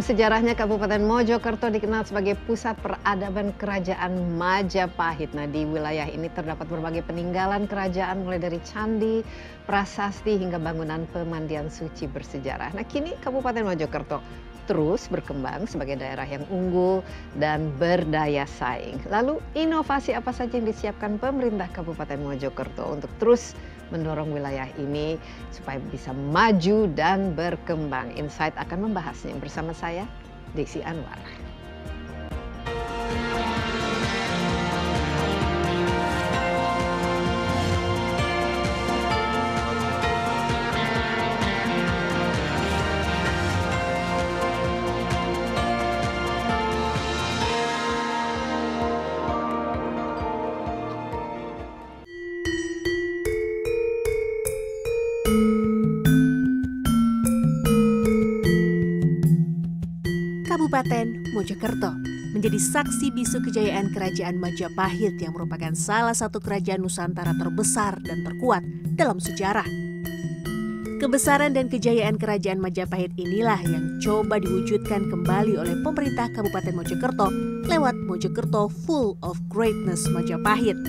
sejarahnya Kabupaten Mojokerto dikenal sebagai pusat peradaban Kerajaan Majapahit. Nah, di wilayah ini terdapat berbagai peninggalan kerajaan mulai dari candi, prasasti hingga bangunan pemandian suci bersejarah. Nah, kini Kabupaten Mojokerto terus berkembang sebagai daerah yang unggul dan berdaya saing. Lalu inovasi apa saja yang disiapkan pemerintah Kabupaten Mojokerto untuk terus mendorong wilayah ini supaya bisa maju dan berkembang. Insight akan membahasnya bersama saya Desi Anwar. Kabupaten Mojokerto menjadi saksi bisu kejayaan Kerajaan Majapahit yang merupakan salah satu kerajaan Nusantara terbesar dan terkuat dalam sejarah. Kebesaran dan kejayaan Kerajaan Majapahit inilah yang coba diwujudkan kembali oleh pemerintah Kabupaten Mojokerto lewat Mojokerto Full of Greatness Majapahit.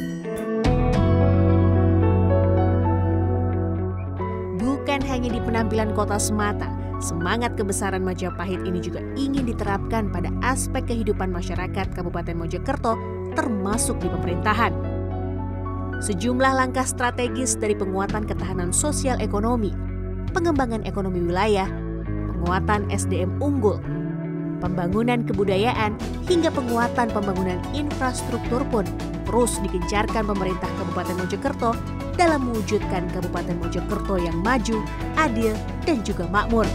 Bukan hanya di penampilan kota semata, Semangat kebesaran Majapahit ini juga ingin diterapkan pada aspek kehidupan masyarakat Kabupaten Mojokerto termasuk di pemerintahan. Sejumlah langkah strategis dari penguatan ketahanan sosial ekonomi, pengembangan ekonomi wilayah, penguatan SDM unggul, pembangunan kebudayaan, hingga penguatan pembangunan infrastruktur pun terus digencarkan pemerintah Kabupaten Mojokerto dalam mewujudkan Kabupaten Mojokerto yang maju, adil, dan juga makmur.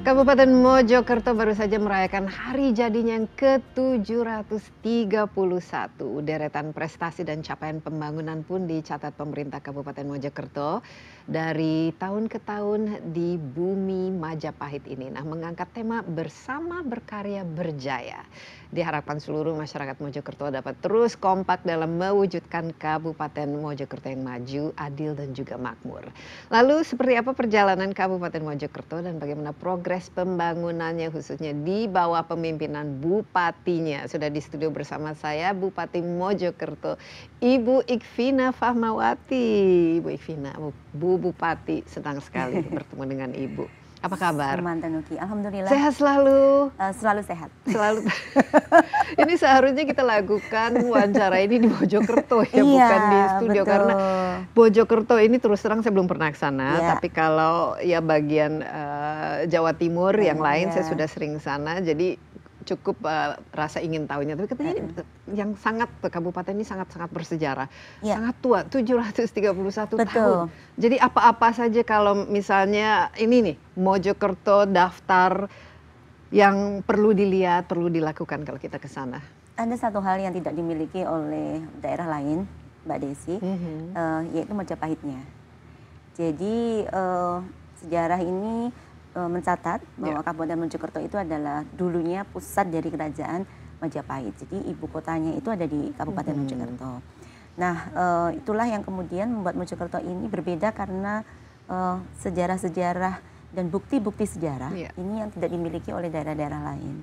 Kabupaten Mojokerto baru saja merayakan hari jadinya yang ke-731. Deretan prestasi dan capaian pembangunan pun dicatat pemerintah Kabupaten Mojokerto dari tahun ke tahun di bumi Majapahit ini. Nah, mengangkat tema bersama berkarya berjaya diharapkan seluruh masyarakat mojokerto dapat terus kompak dalam mewujudkan kabupaten mojokerto yang maju adil dan juga makmur lalu seperti apa perjalanan kabupaten mojokerto dan bagaimana progres pembangunannya khususnya di bawah pemimpinan bupatinya sudah di studio bersama saya bupati mojokerto ibu Ikvina Fahmawati ibu Ikvina bu, bu bupati senang sekali bertemu dengan ibu apa kabar? Teman Tanuki, Alhamdulillah. Sehat selalu? Uh, selalu sehat. Selalu. ini seharusnya kita lakukan wawancara ini di Bojokerto ya, iya, bukan di studio. Betul. Karena Bojokerto ini terus terang saya belum pernah ke sana. Yeah. Tapi kalau ya bagian uh, Jawa Timur yeah, yang iya. lain yeah. saya sudah sering sana. Jadi cukup eh, rasa ingin tahunya tapi katanya yang sangat kabupaten ini sangat sangat bersejarah ya. sangat tua tujuh ratus tiga puluh satu tahun jadi apa-apa saja kalau misalnya ini nih Mojokerto daftar yang perlu dilihat perlu dilakukan kalau kita ke sana ada satu hal yang tidak dimiliki oleh daerah lain Mbak Desi mm -hmm. uh, yaitu Majapahitnya jadi uh, sejarah ini Eh, mencatat bahwa yeah. Kabupaten Mojokerto itu adalah dulunya pusat dari kerajaan Majapahit. Jadi ibu kotanya itu ada di Kabupaten hmm. Mojokerto. Nah, uh, itulah yang kemudian membuat Mojokerto ini berbeda karena eh, sejarah-sejarah dan bukti-bukti sejarah yeah. ini yang tidak dimiliki oleh daerah-daerah lain.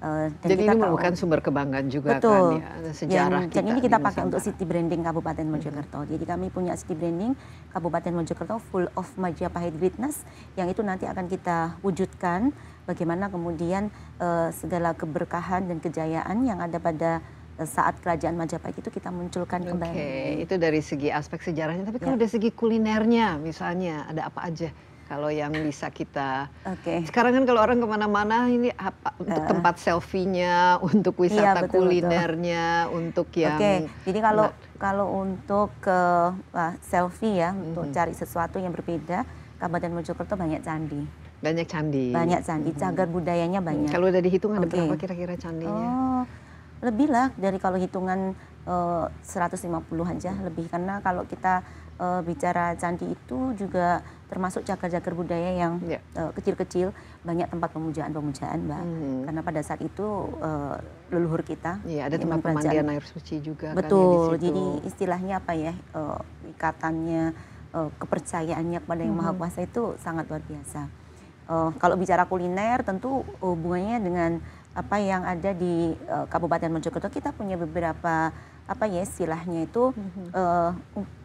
Eh, dan Jadi kita ini merupakan sumber kebanggaan juga kan betul. kan ya, sejarah Jadi kita. Dan ini kita pakai untuk city branding Kabupaten Mojokerto. Mm-hmm. Jadi kami punya city branding Kabupaten Mojokerto full of Majapahit greatness yang itu nanti akan kita wujudkan bagaimana kemudian uh, segala keberkahan dan kejayaan yang ada pada eh, saat kerajaan Majapahit itu kita munculkan kembali. Oke, okay. itu dari segi aspek sejarahnya. Tapi kalau ya. dari segi kulinernya misalnya ada apa aja kalau yang bisa kita okay. sekarang kan kalau orang kemana-mana ini apa, untuk uh, tempat selfie-nya untuk iya, wisata iya, betul, kulinernya betul. untuk yang oke okay. jadi kalau nah, kalau untuk ke uh, selfie ya untuk hmm untuk cari sesuatu yang berbeda Kabupaten Mojokerto banyak candi banyak candi banyak candi cagar hmm cagar budayanya banyak kalau udah dihitung ada okay. berapa kira-kira candinya oh lebih lah dari kalau hitungan eh, uh, 150-an aja hmm. lebih karena kalau kita uh, bicara candi itu juga termasuk cagar-cagar budaya yang ya. eh, kecil-kecil yeah. uh, banyak tempat pemujaan-pemujaan mbak hmm. karena pada saat itu uh, leluhur kita yeah, ada tempat pemandian air suci juga betul kan, ya, jadi istilahnya apa ya uh, ikatannya uh, kepercayaannya kepada yang hmm. maha kuasa itu sangat luar biasa uh, kalau bicara kuliner tentu hubungannya dengan apa yang ada di uh, Kabupaten Mojokerto kita punya beberapa apa ya istilahnya itu mm-hmm. uh,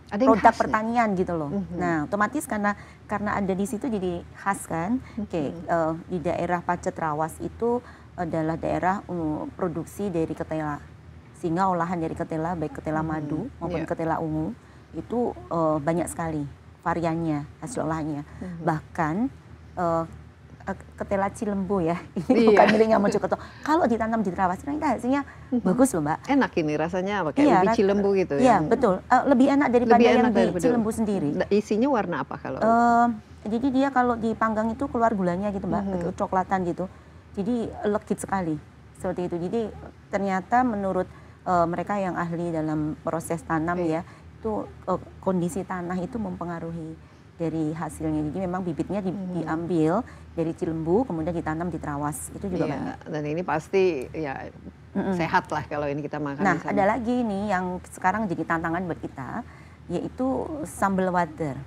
produk ya? pertanian gitu loh. Mm-hmm. Nah otomatis karena karena ada di situ jadi khas kan. Mm-hmm. Oke uh, di daerah Pacet Rawas itu adalah daerah uh, produksi dari ketela sehingga olahan dari ketela baik ketela mm-hmm. madu maupun yeah. ketela ungu itu uh, banyak sekali variannya hasil olahannya. Mm-hmm. Bahkan uh, Eh, ketela cilembu ya. Ini iya. bukan miliknya Mojokerto. Kalau ditanam di Trawas kita hasilnya bagus loh, Mbak. Enak ini rasanya apa kayak iya, ubi cilembu gitu ya. Iya, betul. Uh, lebih enak daripada lebih enak yang daripada di cilembu sendiri. Nah, isinya warna apa kalau? Uh, jadi dia kalau dipanggang itu keluar gulanya gitu, Mbak. Mm-hmm. Coklatan gitu. Jadi legit sekali. Seperti itu. Jadi ternyata menurut uh, mereka yang ahli dalam proses tanam iya. ya, itu uh, kondisi tanah itu mempengaruhi dari hasilnya. ini memang bibitnya di, hmm. diambil dari Cilembu kemudian ditanam di terawas Itu juga ya, Dan ini pasti ya Mm-mm. sehat lah kalau ini kita makan. Nah, ada lagi nih yang sekarang jadi tantangan buat kita yaitu sambal water.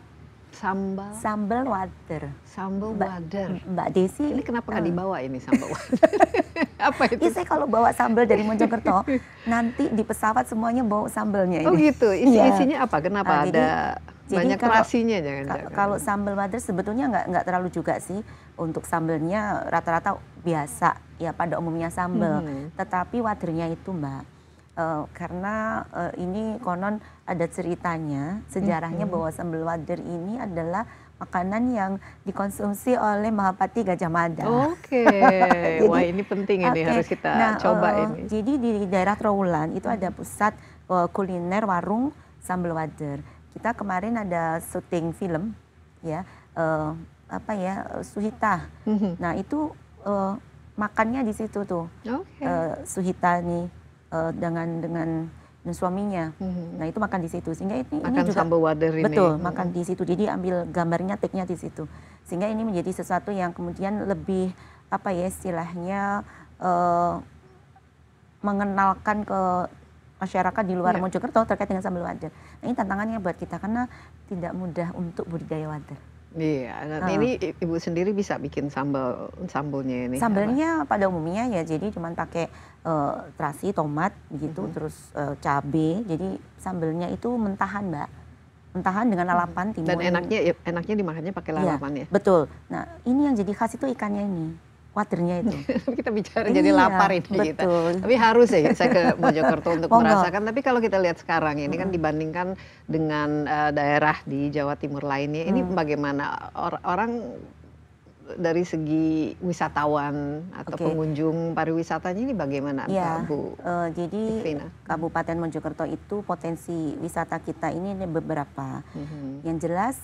Sambal. Sambal water. Sambal water. Mbak, Mbak Desi. Ini kenapa nggak uh, dibawa ini sambal water? Apa itu? Ya, saya kalau bawa sambal dari Mojokerto, nanti di pesawat semuanya bawa sambalnya. Oh ini. Oh gitu. Iya. Isi, ya. Isinya apa? Kenapa uh, ada? Jadi, jadi Banyak kalau, terasinya jangan-jangan. Kalau sambal wader sebetulnya nggak nggak terlalu juga sih untuk sambalnya rata-rata biasa ya pada umumnya sambal. Hmm. Tetapi wadernya itu mbak uh, karena uh, ini konon ada ceritanya sejarahnya hmm. bahwa sambal wader ini adalah makanan yang dikonsumsi oleh Mahapati Gajah Mada. Oke, okay. wah ini penting ini okay. harus kita nah, coba uh, ini. Jadi di daerah Trawulan itu ada hmm. pusat uh, kuliner warung sambal wader. Kita kemarin ada syuting film ya uh, apa ya eh, Suhita. Mhm. Nah itu uh, makannya di situ tuh okay. uh, Suhita nih uh, dengan dengan dan suaminya. Mhm. Nah itu makan di situ sehingga ini makan ini juga ini. betul makan mhm. di situ. Jadi ambil gambarnya take-nya di situ sehingga ini menjadi sesuatu yang kemudian lebih apa ya istilahnya uh, mengenalkan ke masyarakat di luar yeah. Mojokerto terkait dengan sambal wader. Ini tantangannya buat kita karena tidak mudah untuk budidaya wader. Iya, nah, ah. ini ibu sendiri bisa bikin sambal sambalnya ini. Sambalnya apa? pada umumnya ya jadi cuman pakai uh, terasi tomat gitu, mm -hmm. terus uh, cabe. Jadi sambalnya itu mentahan, Mbak. Mentahan dengan mm-hmm. lalapan timun. Dan enaknya ya, enaknya dimakannya pakai iya, lalapan ya. ya. Betul. Nah, ini yang jadi khas itu ikannya ini khawatirnya itu. kita bicara jadi iya, lapar ini betul. kita. Tapi harus ya saya ke Mojokerto untuk merasakan. Tapi kalau kita lihat sekarang ini hmm. kan dibandingkan dengan uh, daerah di Jawa Timur lainnya, ini mm. bagaimana Or orang dari segi wisatawan atau okay. pengunjung pariwisatanya ini bagaimana ya, Bu? Uh, jadi Kabupaten Mojokerto itu potensi wisata kita ini beberapa. -hmm. Yang jelas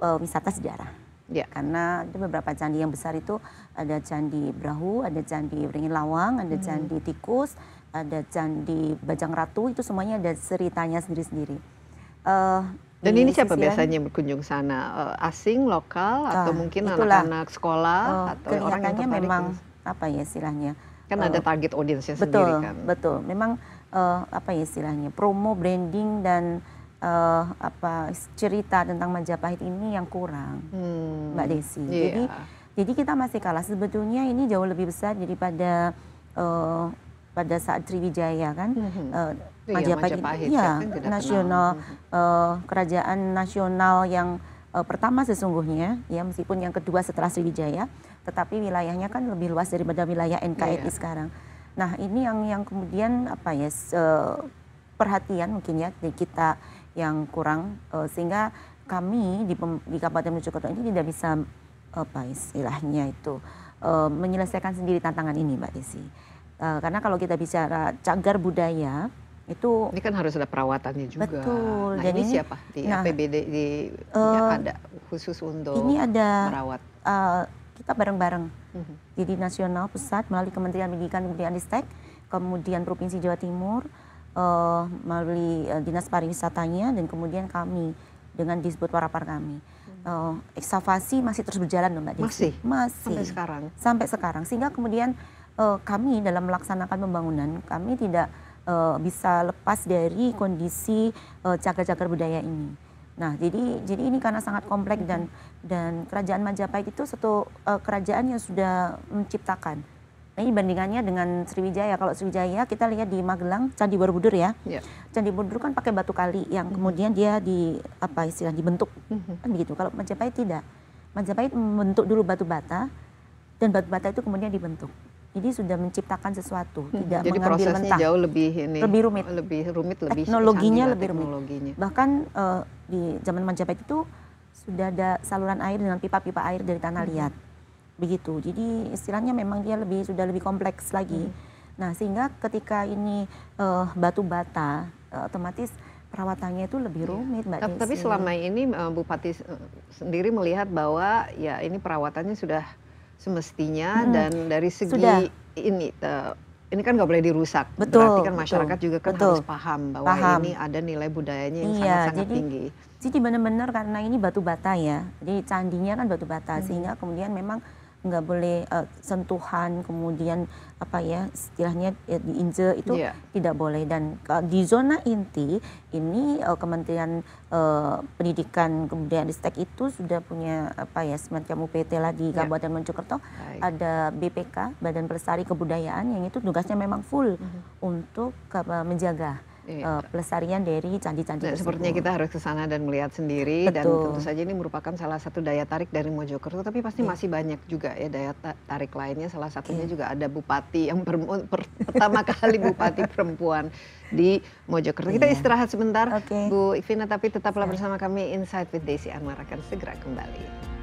uh, wisata sejarah Ya. Karena ada beberapa candi yang besar itu ada candi Brahu, ada candi Beringin Lawang, ada hmm. candi Tikus, ada candi Bajang Ratu itu semuanya ada ceritanya sendiri-sendiri. Uh, dan ini siapa sisian, biasanya berkunjung sana? Uh, asing, lokal, uh, atau mungkin anak-anak sekolah uh, atau orang yang tertarik? memang apa ya istilahnya? Kan eh, ada target audiensnya betul, sendiri kan. Betul, memang uh, apa ya istilahnya? Promo, branding dan uh, apa cerita tentang Majapahit ini yang kurang, hmm. Mbak Desi. Yeah. Jadi jadi kita masih kalah. Sebetulnya ini jauh lebih besar daripada uh, pada saat Sriwijaya kan. Hmm. Uh, Majapahit, iya, Majapahit ya, kan nasional uh, kerajaan nasional yang uh, pertama sesungguhnya ya meskipun yang kedua setelah Sriwijaya, tetapi wilayahnya kan lebih luas daripada wilayah NKRI yeah. sekarang. Nah, ini yang yang kemudian apa ya se- perhatian mungkin ya kita yang kurang uh, sehingga kami di, di Kabupaten Mojokerto ini tidak bisa eh, apa istilahnya itu uh, menyelesaikan sendiri tantangan ini Mbak Desi. Uh, karena kalau kita bicara cagar budaya itu ini kan harus ada perawatannya juga. Betul. Nah, Jadi ini siapa di nah, APBD di uh, ya ada khusus untuk ini ada, merawat. Uh, kita bareng-bareng mm-hmm. jadi nasional pusat melalui Kementerian Pendidikan Kebudayaan Ristek, kemudian Provinsi Jawa Timur, uh, melalui uh, dinas pariwisatanya dan kemudian kami dengan disebut para kami. Uh, eh, ekskavasi masih terus berjalan loh Mbak Desi. Masih? Masih. Sampai sekarang? Sampai sekarang. Sehingga kemudian uh, kami dalam melaksanakan pembangunan, kami tidak uh, bisa lepas dari kondisi cagar cagar-cagar budaya ini. Nah, jadi jadi ini karena sangat kompleks dan dan kerajaan Majapahit itu satu uh, kerajaan yang sudah menciptakan ini bandingannya dengan Sriwijaya. Kalau Sriwijaya kita lihat di Magelang Candi Borobudur ya. Yeah. Candi Borobudur kan pakai batu kali yang mm -hmm. kemudian dia di apa istilah dibentuk. Mm -hmm. Kan begitu. Kalau Majapahit tidak. Majapahit membentuk dulu batu bata dan batu bata itu kemudian dibentuk. Jadi sudah menciptakan sesuatu, hmm, tidak Jadi mengambil prosesnya mentah. jauh lebih ini lebih rumit, lebih rumit, lebih teknologinya lebih teknologinya. rumit. Bahkan uh, di zaman Majapahit itu sudah ada saluran air dengan pipa-pipa air dari tanah mm-hmm. liat. Hmm begitu. Jadi istilahnya memang dia lebih sudah lebih kompleks lagi. Hmm. Nah sehingga ketika ini uh, batu bata uh, otomatis perawatannya itu lebih iya. rumit mbak. Tapi, Desi. tapi selama ini uh, Bupati sendiri melihat bahwa ya ini perawatannya sudah semestinya hmm. dan dari segi sudah. ini uh, ini kan nggak boleh dirusak. Betul. Berarti kan masyarakat betul, juga kan betul. harus paham bahwa paham. ini ada nilai budayanya yang iya, sangat-sangat tinggi. Jadi benar-benar karena ini batu bata ya. Jadi candinya kan batu bata hmm. sehingga kemudian memang nggak boleh uh, sentuhan kemudian apa ya istilahnya ya, eh, diinjek itu yeah. tidak boleh dan uh, di zona inti ini uh, Kementerian uh, Pendidikan Kebudayaan Ristek itu sudah punya apa ya semacam UPT lah di iya. Kabupaten yeah. Mojokerto ada BPK Badan Pelestari Kebudayaan yang itu tugasnya memang full mm -hmm. untuk uh, menjaga uh, pelestarian dari candi-candi. Nah, sepertinya kita harus ke sana dan melihat sendiri Betul. dan tentu saja ini merupakan salah satu daya tarik dari Mojokerto tapi pasti yeah. masih banyak juga ya daya tarik lainnya salah satunya yeah. juga ada bupati yang per, per, pertama kali bupati perempuan di Mojokerto. Kita iya. istirahat sebentar okay. Bu Ivina. tapi tetaplah bersama kami Insight with Desi Anwar akan segera kembali.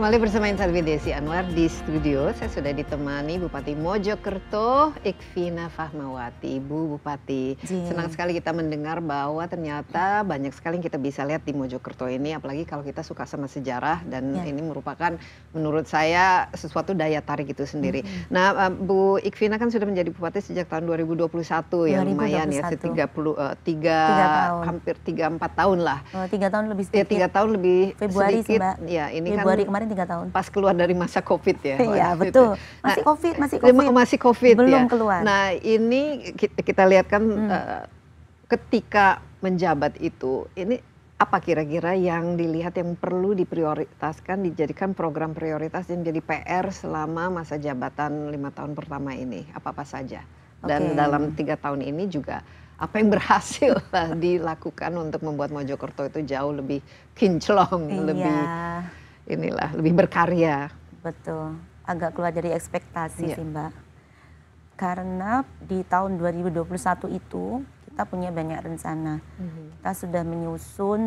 Kembali bersama Insight with Desi Anwar di studio. Saya sudah ditemani Bupati Mojokerto, Ikvina Fahmawati. Ibu Bupati, Yeah. senang sekali kita mendengar bahwa ternyata banyak sekali yang kita bisa lihat di Mojokerto ini, apalagi kalau kita suka sama sejarah dan yeah. ini merupakan menurut saya sesuatu daya tarik itu sendiri. Mm -hmm. Nah, Bu Ikvina kan sudah menjadi Bupati sejak tahun 2021 ya, lumayan ya, 30 uh, 3, 3 hampir tiga empat tahun lah. Oh, 3 tahun lebih ya, sedikit. Ya, 3 tahun lebih Februari sedikit. Ya, ini kan Februari kan kemarin tiga tahun. Pas keluar dari masa COVID ya. Iya betul. Itu. Nah, masih nah, COVID, masih COVID. Masih ya. COVID Belum ya. keluar. Nah ini kita, kita lihat kan hmm. uh, ketika menjabat itu, ini apa kira-kira yang dilihat yang perlu diprioritaskan dijadikan program prioritas yang jadi PR selama masa jabatan lima tahun pertama ini apa apa saja dan okay. dalam tiga tahun ini juga apa yang berhasil dilakukan untuk membuat Mojokerto itu jauh lebih kinclong iya. lebih inilah lebih berkarya. Betul, agak keluar dari ekspektasi yeah. sih Mbak. Karena di tahun 2021 itu kita punya banyak rencana. Mm -hmm. Kita sudah menyusun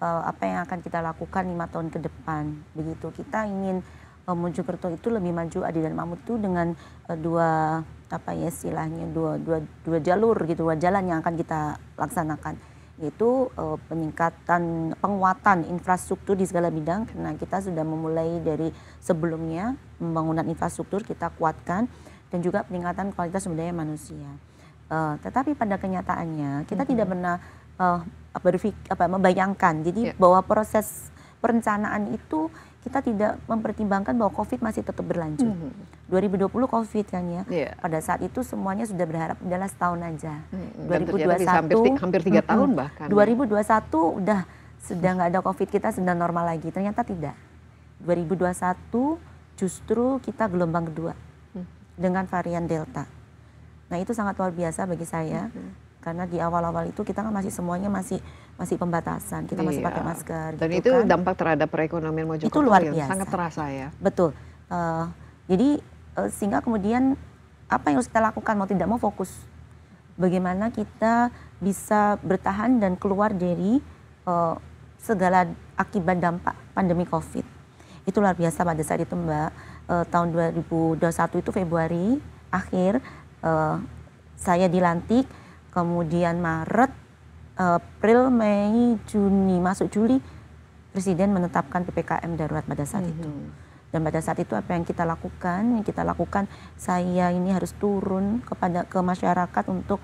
uh, apa yang akan kita lakukan lima tahun ke depan. Begitu kita ingin uh, Mojokerto itu lebih maju Adi dan Mamut itu dengan uh, dua apa ya istilahnya dua, dua, dua jalur gitu dua jalan yang akan kita laksanakan yaitu uh, peningkatan penguatan infrastruktur di segala bidang karena kita sudah memulai dari sebelumnya pembangunan infrastruktur kita kuatkan dan juga peningkatan kualitas sumber daya manusia. Uh, tetapi pada kenyataannya kita mm -hmm. tidak pernah uh, berfik apa membayangkan jadi yeah. bahwa proses perencanaan itu kita tidak mempertimbangkan bahwa COVID masih tetap berlanjut. Mm -hmm. 2020 COVID kan ya. Yeah. Pada saat itu semuanya sudah berharap adalah setahun aja. Mm -hmm. 2021 hampir, hampir tiga mm -hmm. tahun bahkan. 2021 ya. udah sudah nggak ada COVID kita sudah normal lagi. Ternyata tidak. 2021 justru kita gelombang kedua mm -hmm. dengan varian Delta. Nah itu sangat luar biasa bagi saya mm -hmm. karena di awal-awal itu kita kan masih semuanya masih masih pembatasan, kita iya. masih pakai masker. Dan gitu itu kan. dampak terhadap perekonomian Mojokerto itu luar biasa. sangat terasa ya. Betul. Uh, jadi uh, sehingga kemudian apa yang harus kita lakukan mau tidak mau fokus bagaimana kita bisa bertahan dan keluar dari uh, segala akibat dampak pandemi COVID. Itu luar biasa pada saat itu Mbak. Uh, tahun 2021 itu Februari akhir uh, saya dilantik, kemudian Maret April, Mei, Juni, masuk Juli Presiden menetapkan PPKM darurat pada saat mm -hmm. itu. Mhm. Dan pada saat itu apa yang kita lakukan? Yang kita lakukan saya ini harus turun kepada ke masyarakat untuk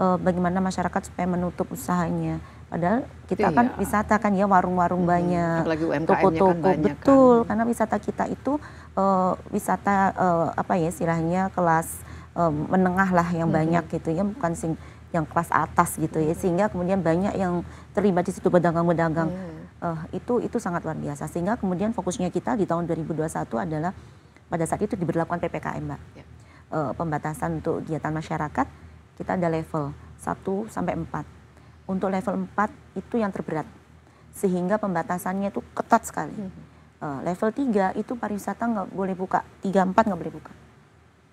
uh, bagaimana masyarakat supaya menutup usahanya. Padahal kita iya. kan wisata kan ya warung-warung hmm, banyak, kan toko-toko kan betul. Kan. Karena wisata kita itu uh, wisata uh, apa ya istilahnya kelas uh, menengah lah yang hmm. banyak gitu ya, bukan sing yang kelas atas gitu ya hmm. sehingga kemudian banyak yang terlibat di situ pedagang-pedagang hmm. uh, itu itu sangat luar biasa sehingga kemudian fokusnya kita di tahun 2021 adalah pada saat itu diberlakukan ppkm mbak ya. uh, pembatasan untuk kegiatan masyarakat kita ada level 1 sampai 4 untuk level 4 itu yang terberat sehingga pembatasannya itu ketat sekali hmm. uh, level 3 itu pariwisata nggak boleh buka 3 4 nggak boleh buka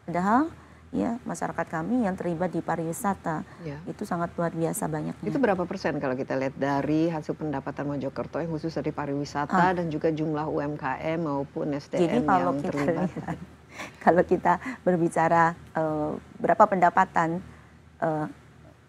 padahal ya masyarakat kami yang terlibat di pariwisata ya. itu sangat luar biasa banyak. Itu berapa persen kalau kita lihat dari hasil pendapatan Mojokerto yang khusus dari pariwisata ah. dan juga jumlah UMKM maupun SDM Jadi, kalau yang kita terlibat. Lihat, kalau kita berbicara uh, berapa pendapatan uh,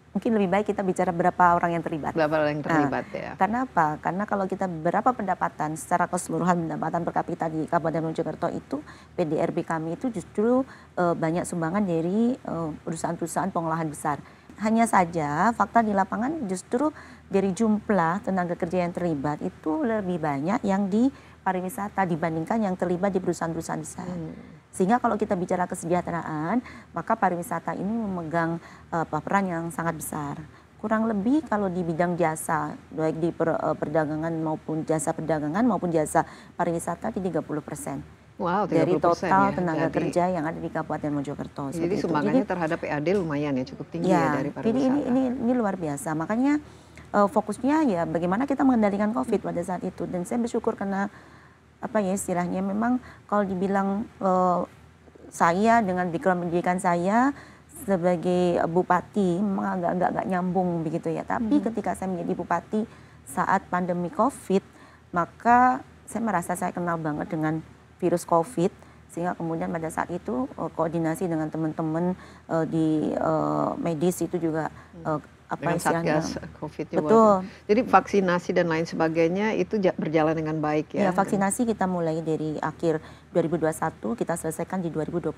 mungkin lebih baik kita bicara berapa orang yang terlibat. Berapa orang yang nah, terlibat nah, ya. Karena apa? Karena kalau kita berapa pendapatan secara keseluruhan pendapatan per kapita di Kabupaten Mojokerto itu PDRB kami itu justru uh, banyak sumbangan dari eh, perusahaan-perusahaan pengolahan besar. Hanya saja fakta di lapangan justru dari jumlah tenaga kerja yang terlibat itu lebih banyak yang di pariwisata dibandingkan yang terlibat di perusahaan-perusahaan besar. Hmm. Sehingga kalau kita bicara kesejahteraan, maka pariwisata ini memegang uh, eh, peran yang sangat besar. Kurang lebih kalau di bidang jasa, baik di per, uh, perdagangan maupun jasa perdagangan maupun jasa pariwisata di 30 persen. Wow, dari total ya, tenaga jadi, kerja yang ada di Kabupaten Mojokerto. Jadi sumbangannya jadi, terhadap PAD lumayan ya, cukup tinggi ya, ya dari pariwisata. Jadi ini, ini, ini luar biasa, makanya uh, fokusnya ya bagaimana kita mengendalikan COVID pada saat itu. Dan saya bersyukur karena apa ya istilahnya memang kalau dibilang uh, saya dengan background pendidikan saya sebagai bupati memang agak-agak agak nyambung begitu ya. Tapi hmm. ketika saya menjadi bupati saat pandemi Covid, maka saya merasa saya kenal banget dengan virus Covid sehingga kemudian pada saat itu eh, koordinasi dengan teman-teman uh, di uh, medis itu juga uh, apa dengan satgas covid -19. betul jadi vaksinasi dan lain sebagainya itu berjalan dengan baik ya, ya vaksinasi kita mulai dari akhir 2021 kita selesaikan di 2022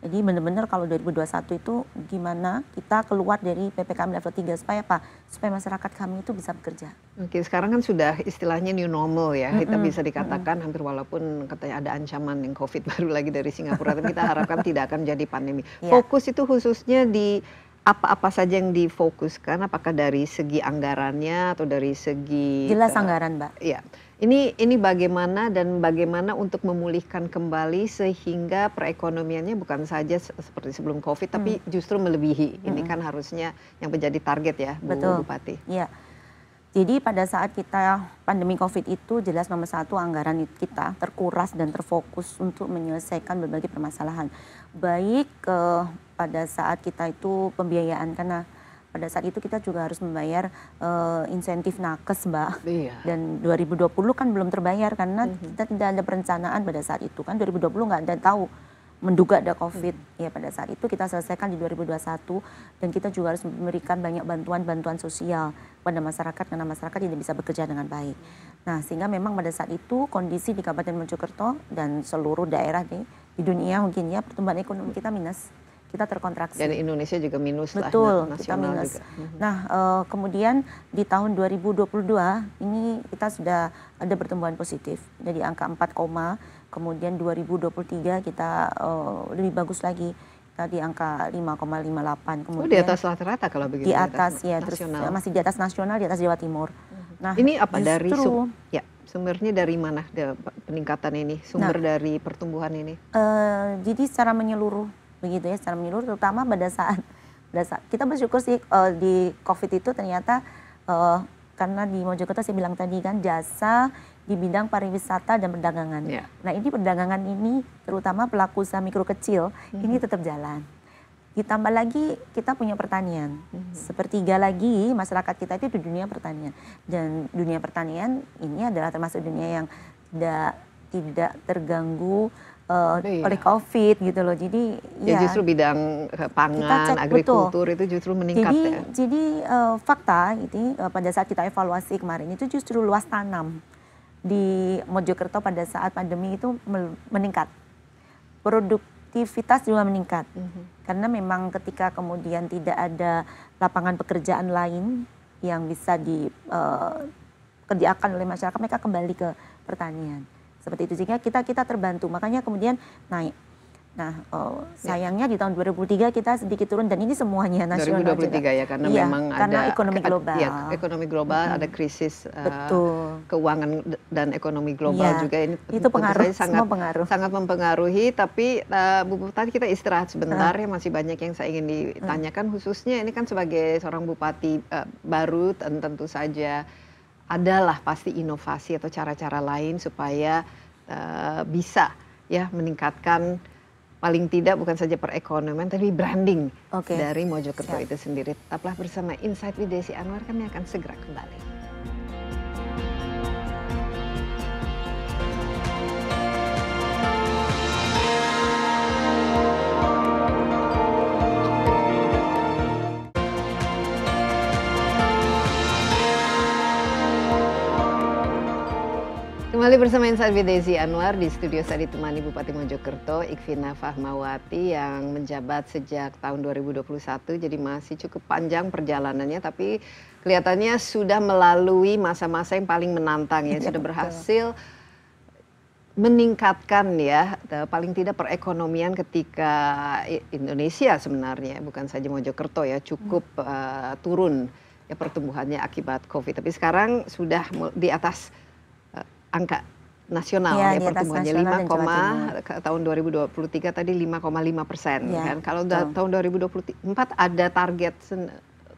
jadi benar-benar kalau 2021 itu gimana kita keluar dari PPKM level 3 supaya apa? Supaya masyarakat kami itu bisa bekerja. Oke, sekarang kan sudah istilahnya new normal ya. Mm -hmm. Kita bisa dikatakan mm -hmm. hampir walaupun katanya ada ancaman yang Covid baru lagi dari Singapura, tapi kita harapkan tidak akan menjadi pandemi. Yeah. Fokus itu khususnya di apa-apa saja yang difokuskan? Apakah dari segi anggarannya atau dari segi jelas eh, anggaran, Mbak? Iya. Ini ini bagaimana dan bagaimana untuk memulihkan kembali sehingga perekonomiannya bukan saja seperti sebelum Covid hmm. tapi justru melebihi. Hmm. Ini kan harusnya yang menjadi target ya, Bu Betul. Bupati. Iya. Jadi pada saat kita pandemi COVID itu jelas nomor satu anggaran kita terkuras dan terfokus untuk menyelesaikan berbagai permasalahan. Baik ke pada saat kita itu pembiayaan karena pada saat itu kita juga harus membayar uh, insentif nakes mbak iya. dan 2020 kan belum terbayar karena mm -hmm. kita tidak ada perencanaan pada saat itu kan 2020 nggak ada tahu menduga ada COVID. Hmm. Ya pada saat itu kita selesaikan di 2021 dan kita juga harus memberikan banyak bantuan-bantuan sosial pada masyarakat karena masyarakat tidak bisa bekerja dengan baik. Nah sehingga memang pada saat itu kondisi di Kabupaten Mojokerto dan seluruh daerah nih di dunia mungkin ya pertumbuhan ekonomi kita minus kita terkontraksi. Dan Indonesia juga minus Betul, lah. Betul, nah, kita minus. Juga. Nah, uh, kemudian di tahun 2022 ini kita sudah ada pertumbuhan positif jadi angka 4, kemudian 2023 kita uh, lebih bagus lagi kita di angka 5,58 kemudian oh, di atas rata-rata kalau begitu di atas, ya terus eh, masih di atas nasional di atas Jawa Timur mhm. nah ini apa justru, dari sum, ya sumbernya dari mana peningkatan ini sumber nah, dari pertumbuhan ini uh, jadi secara menyeluruh begitu ya secara menyeluruh terutama pada saat pada saat kita bersyukur sih uh, di covid itu ternyata uh, karena di Mojokerto saya bilang tadi kan jasa di bidang pariwisata dan perdagangan. Yeah. Nah ini perdagangan ini terutama pelaku usaha mikro kecil mm-hmm. ini mhm. tetap jalan. Ditambah lagi kita punya pertanian. Mm-hmm. Sepertiga lagi masyarakat kita itu di dunia pertanian dan dunia pertanian ini adalah termasuk dunia yang tidak tidak terganggu Eh, iya, iya. oleh COVID gitu loh. Jadi ya, ya justru bidang eh, pangan, agrikultur itu justru meningkat jadi, ya. Jadi uh, fakta ini uh, pada saat kita evaluasi kemarin itu justru luas tanam di Mojokerto pada saat pandemi itu meningkat. Produktivitas juga meningkat. Mm -hmm. Karena memang ketika kemudian tidak ada lapangan pekerjaan lain yang bisa dikerjakan uh, oleh masyarakat, mereka kembali ke pertanian seperti itu sehingga kita kita terbantu makanya kemudian naik Nah, oh, ya. sayangnya di tahun 2003 kita sedikit turun dan ini semuanya nasional. 2023 juga. ya karena iya, memang karena ada ekonomi global. Ya, ekonomi global hmm. ada krisis eh, Betul. Uh, keuangan dan ekonomi global ya. juga ini itu pengaruh sangat pengaruh. sangat mempengaruhi tapi uh, Bu Bupati kita istirahat sebentar hmm. ya masih banyak yang saya ingin mm. ditanyakan khususnya ini kan sebagai seorang bupati uh, baru dan tentu saja adalah pasti inovasi atau cara cara lain supaya eh, bisa ya meningkatkan paling tidak bukan saja perekonomian tapi branding dari Mojokerto itu sendiri. Tetaplah bersama Insight with Desi Anwar kami akan segera kembali. Kembali bersama Insight with Desi Anwar di studio saya ditemani Bupati Mojokerto Ikvina Fahmawati yang menjabat sejak tahun 2021 jadi masih cukup panjang perjalanannya tapi kelihatannya sudah melalui masa-masa yang paling menantang ya iya, sudah berhasil meningkatkan ya paling tidak perekonomian ketika Indonesia sebenarnya bukan saja Mojokerto ya cukup uh, turun ya pertumbuhannya akibat Covid tapi sekarang sudah di atas angka nasional ya, ya pertumbuhannya 5, tahun 2023 tadi 5,5 persen ya, kan kalau betul. tahun 2024 ada target sen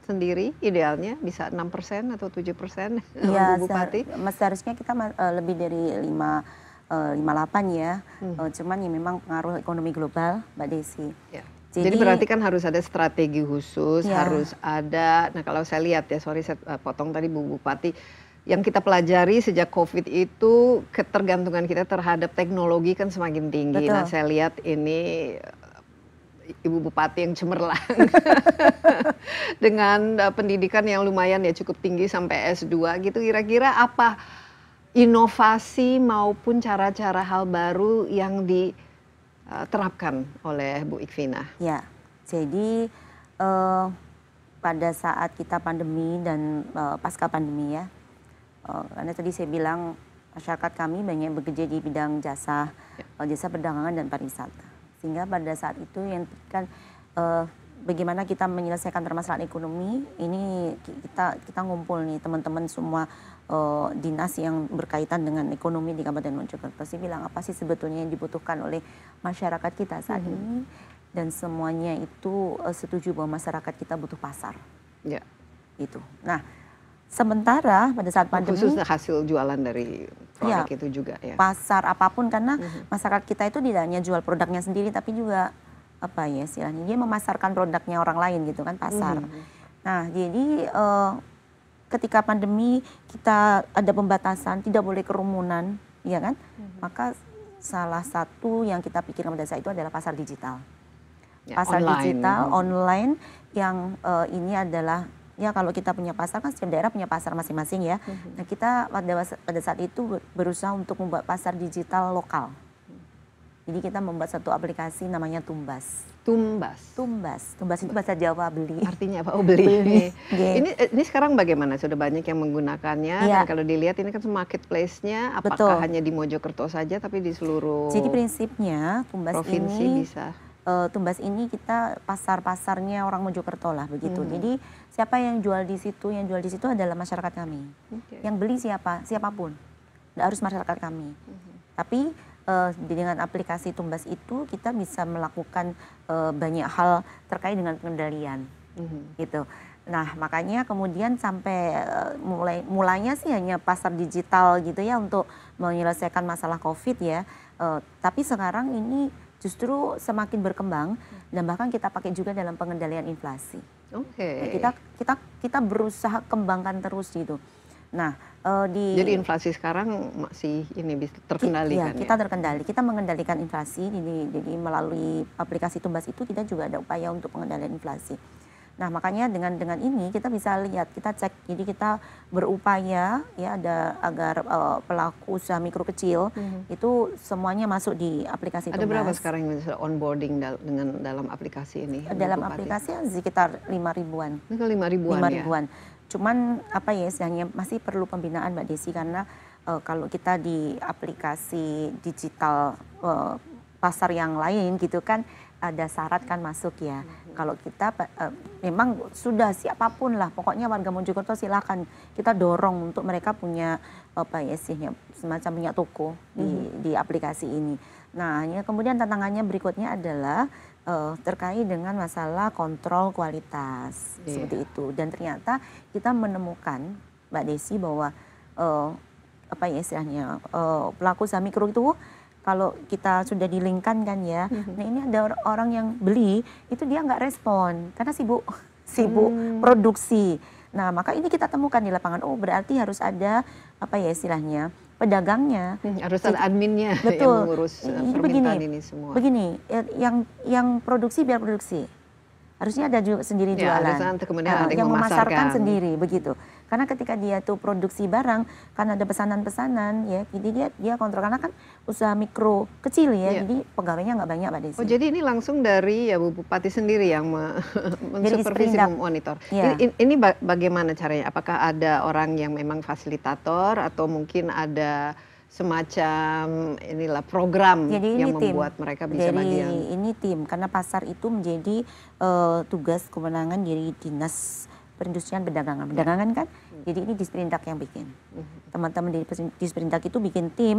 sendiri idealnya bisa 6 persen atau 7 persen ya, bupati seharusnya kita uh, lebih dari 5 58 eh, ya hmm. uh, cuman ya memang pengaruh ekonomi global Mbak Desi ya. Jadi, Jadi berarti kan harus ada strategi khusus, ya. harus ada. Nah kalau saya lihat ya, sorry saya potong tadi Bu Bupati, yang kita pelajari sejak covid itu ketergantungan kita terhadap teknologi kan semakin tinggi. Betul. Nah saya lihat ini eh, ibu bupati yang cemerlang dengan eh, pendidikan yang lumayan ya cukup tinggi sampai S2 gitu. Kira-kira apa inovasi maupun cara-cara hal baru yang diterapkan eh, oleh Bu Ikvina? Ya, jadi uh, pada saat kita pandemi dan uh, pasca pandemi ya Oh, karena tadi saya bilang masyarakat kami banyak bekerja di bidang jasa, ya. Oh, jasa perdagangan dan pariwisata. Sehingga pada saat itu yang kan uh, bagaimana kita menyelesaikan permasalahan ekonomi ini kita kita ngumpul nih teman-teman semua uh, dinas yang berkaitan dengan ekonomi di Kabupaten Mojokerto. Saya bilang apa sih sebetulnya yang dibutuhkan oleh masyarakat kita saat mm -hmm. ini dan semuanya itu uh, setuju bahwa masyarakat kita butuh pasar. Ya. Itu. Nah, Sementara pada saat oh, pandemi khusus hasil jualan dari produk ya, itu juga ya. Pasar apapun karena mm-hmm. masyarakat kita itu tidak hanya jual produknya sendiri tapi juga apa ya istilahnya dia memasarkan produknya orang lain gitu kan pasar. Mm-hmm. Nah, jadi uh, ketika pandemi kita ada pembatasan, tidak boleh kerumunan, ya kan? Mm-hmm. Maka salah satu yang kita pikirkan pada saat itu adalah pasar digital. Ya, pasar online. digital mhm. online yang uh, ini adalah ya kalau kita punya pasar kan setiap daerah punya pasar masing-masing ya. Mhm. Nah kita pada pada saat itu berusaha untuk membuat pasar digital lokal. Jadi kita membuat satu aplikasi namanya Tumbas. Tumbas. Tumbas. Tumbas itu bahasa Jawa beli. Artinya apa? Oh beli. beli. Yeah. Ini ini sekarang bagaimana? Sudah banyak yang menggunakannya yeah. dan kalau dilihat ini kan marketplace-nya apakah Betul. hanya di Mojokerto saja tapi di seluruh Jadi prinsipnya Tumbas provinsi ini bisa. Uh, Tumbas ini kita pasar-pasarnya orang Mojokerto lah begitu. Hmm. Jadi siapa yang jual di situ yang jual di situ adalah masyarakat kami okay. yang beli siapa siapapun tidak harus masyarakat kami hmm tapi uh, dengan aplikasi tumbas itu kita bisa melakukan uh, banyak hal terkait dengan pengendalian hmm gitu Nah, makanya kemudian sampai uh, mulai mulanya sih hanya pasar digital gitu ya untuk menyelesaikan masalah Covid ya. Uh, tapi sekarang ini justru semakin berkembang dan bahkan kita pakai juga dalam pengendalian inflasi. Oke. Okay. Ya, kita kita kita berusaha kembangkan terus gitu. Nah, uh, di Jadi inflasi sekarang masih ini bisa terkendali iya, ya, kan? kita terkendali. Kita mengendalikan inflasi jadi jadi melalui aplikasi Tumbas itu kita juga ada upaya untuk pengendalian inflasi. Nah, makanya dengan dengan ini kita bisa lihat, kita cek. Jadi kita berupaya ya ada agar uh, pelaku usaha mikro kecil hmm itu semuanya masuk di aplikasi Ada Tumas. berapa sekarang yang sudah onboarding dal- dengan dalam aplikasi ini? Dalam Bupati? aplikasi sekitar lima ribuan. lima ribuan. Lima ya? ribuan. Cuman apa ya istilahnya masih perlu pembinaan Mbak Desi karena uh, kalau kita di aplikasi digital uh, pasar yang lain gitu kan ada syarat kan masuk ya. Hmm kalau kita uh, memang sudah siapapun lah pokoknya warga Mojokerto silakan kita dorong untuk mereka punya apa ya sih semacam punya toko hmm di aplikasi ini. Nah, ya, kemudian tantangannya berikutnya adalah uh, terkait dengan masalah kontrol kualitas yeah. seperti itu dan ternyata kita menemukan Mbak Desi bahwa uh, apa ya istilahnya uh, pelaku usaha mikro itu kalau kita sudah dilingkan kan ya. Mm-hmm. Nah ini ada orang yang beli itu dia nggak respon karena sibuk sibuk mm. produksi. Nah maka ini kita temukan di lapangan. Oh berarti harus ada apa ya istilahnya pedagangnya. Hmm, harus ada adminnya Betul. yang mengurus ini, eh, begini, ini semua. Begini ya, yang yang produksi biar produksi. Harusnya ada juga sendiri ya, jualan. Harusnya, kemudian nah, ada yang, yang memasarkan sendiri begitu. Karena ketika dia tuh produksi barang, karena ada pesanan-pesanan ya, jadi dia dia kontrol karena kan usaha mikro kecil ya, yeah. jadi pegawainya nggak banyak pak Desi. Oh jadi ini langsung dari ya Bu Bupati sendiri yang mensupervisi memonitor. Yeah. Ini, ini bagaimana caranya? Apakah ada orang yang memang fasilitator atau mungkin ada semacam inilah program Jadi ini yang tim. membuat mereka bisa Jadi ini tim karena pasar itu menjadi uh, tugas kewenangan dari dinas perindustrian perdagangan. Perdagangan kan, hmm. jadi ini disperindak yang bikin. Hmm. Teman-teman di disperindak itu bikin tim,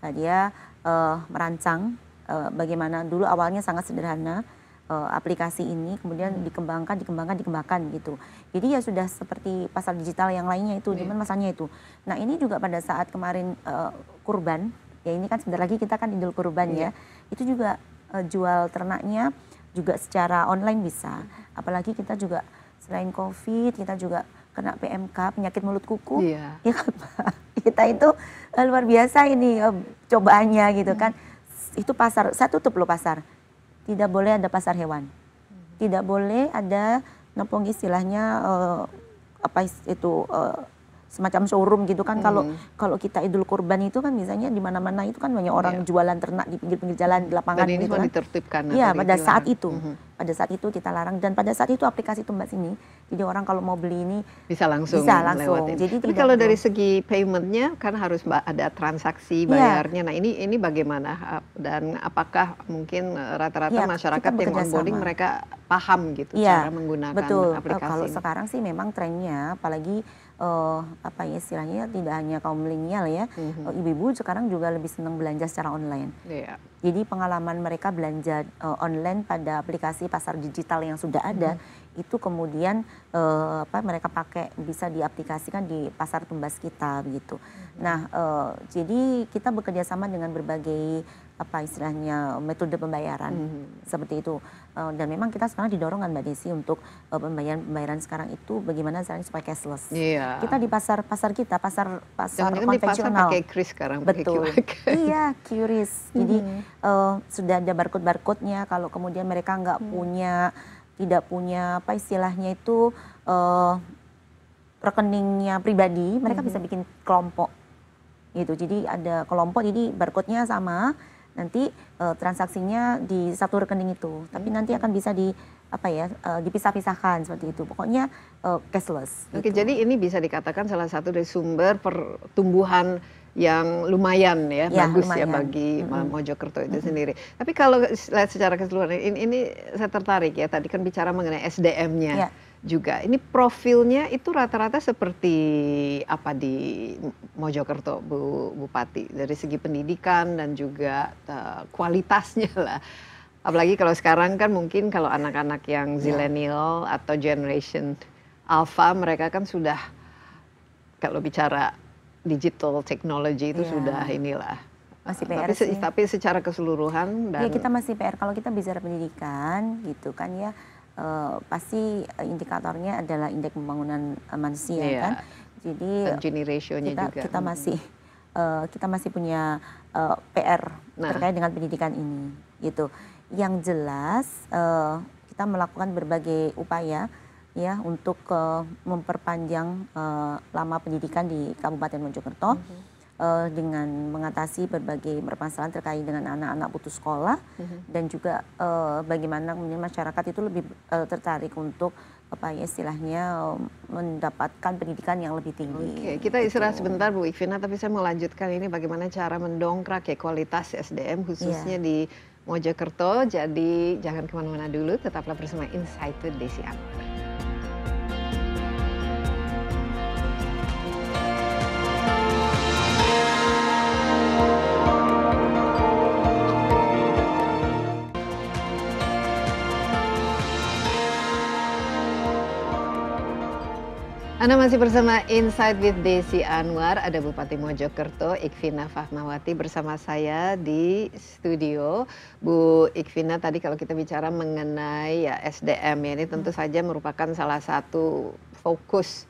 nah dia uh, merancang uh, bagaimana dulu awalnya sangat sederhana uh, aplikasi ini, kemudian hmm. dikembangkan, dikembangkan, dikembangkan gitu. Jadi ya sudah seperti pasar digital yang lainnya itu, yeah. cuman hmm. masanya itu. Nah ini juga pada saat kemarin uh, kurban, ya ini kan sebentar lagi kita kan idul kurban yeah. ya, iya. itu juga uh, jual ternaknya juga secara online bisa. Apalagi kita juga selain covid kita juga kena PMK penyakit mulut kuku yeah. ya kan, kita itu eh, luar biasa ini eh, cobaannya gitu kan hmm. itu pasar saya tutup loh pasar tidak boleh ada pasar hewan hmm. tidak boleh ada nepong istilahnya uh, apa itu uh, semacam showroom gitu kan kalau mm. kalau kita Idul Kurban itu kan misalnya di mana-mana itu kan banyak orang yeah. jualan ternak di pinggir-pinggir jalan di lapangan dan ini gitu kan. ditertibkan Iya, pada dilarang. saat itu. Mm -hmm. Pada saat itu kita larang dan pada saat itu aplikasi tumbas sini. Jadi orang kalau mau beli ini bisa langsung bisa langsung. Lewatin. Jadi Tapi kalau dari segi paymentnya kan harus ada transaksi iya. bayarnya. Yeah. Nah, ini ini bagaimana dan apakah mungkin e, rata-rata yeah, masyarakat yang onboarding sama. mereka paham gitu yeah. cara menggunakan Betul. E, aplikasi. Betul. Kalau sekarang sih memang trennya apalagi uh, apa ya istilahnya tidak hanya kaum milenial ya, mm-hmm. ibu-ibu sekarang juga lebih senang belanja secara online. Yeah. Jadi pengalaman mereka belanja uh, online pada aplikasi pasar digital yang sudah ada mm-hmm. itu kemudian uh, apa mereka pakai bisa diaplikasikan di pasar tumbas kita gitu. Mm-hmm. Nah uh, jadi kita bekerja sama dengan berbagai apa istilahnya metode pembayaran mm-hmm. seperti itu uh, dan memang kita sekarang didorong mbak Desi untuk uh, pembayaran pembayaran sekarang itu bagaimana caranya supaya cashless yeah. kita di pasar pasar kita pasar pasar Jangan konvensional pakai kris sekarang betul pakai iya curious jadi mm-hmm. uh, sudah ada barcode barcode-nya kalau kemudian mereka nggak mm punya tidak punya apa istilahnya itu uh, rekeningnya pribadi mereka mm-hmm. bisa hmm. bikin kelompok gitu jadi ada kelompok jadi barcode-nya sama nanti uh, transaksinya di satu rekening itu tapi nanti akan bisa di apa ya uh, dipisah-pisahkan seperti itu pokoknya uh, cashless. Oke gitu. jadi ini bisa dikatakan salah satu dari sumber pertumbuhan yang lumayan ya, ya bagus ya lumayan. ya bagi mm-hmm. Mojokerto itu mm-hmm. sendiri. Tapi kalau lihat secara keseluruhan ini, ini saya tertarik ya tadi kan bicara mengenai SDM-nya. Yeah juga ini profilnya itu rata rata seperti apa di mojokerto bu bupati dari segi pendidikan dan juga eh, kualitasnya lah apalagi kalau sekarang kan mungkin kalau anak anak yang ya. zilenial atau generation alpha mereka kan sudah kalau bicara digital technology itu yeah. sudah inilah masih PR tapi, sih. tapi secara keseluruhan ya, dan ya kita masih PR kalau kita bicara pendidikan gitu kan ya uh, pasti eh, indikatornya adalah indeks pembangunan eh, manusia yeah. kan. Jadi Gini kita, juga. kita hmm. masih uh, kita masih punya uh, PR nah. terkait dengan pendidikan ini gitu. Yang jelas uh, kita melakukan berbagai upaya ya untuk uh, memperpanjang uh, lama pendidikan di Kabupaten Mojokerto. Mm -hmm uh, dengan mengatasi berbagai permasalahan terkait dengan anak-anak putus sekolah mm -hmm. dan juga uh, bagaimana masyarakat itu lebih uh, tertarik untuk apa ya istilahnya mendapatkan pendidikan yang lebih tinggi. Oke, kita gitu. istirahat gitu. sebentar Bu Ivina, tapi saya mau lanjutkan ini bagaimana cara mendongkrak ya kualitas SDM khususnya yeah. di Mojokerto. Jadi jangan kemana-mana dulu, tetaplah bersama Insight with Desi Anwar. Anda masih bersama Insight with Desi Anwar, ada Bupati Mojokerto, Ikvina Fahmawati bersama saya di studio. Bu Ikvina, tadi kalau kita bicara mengenai ya SDM ya, ini tentu saja merupakan salah satu fokus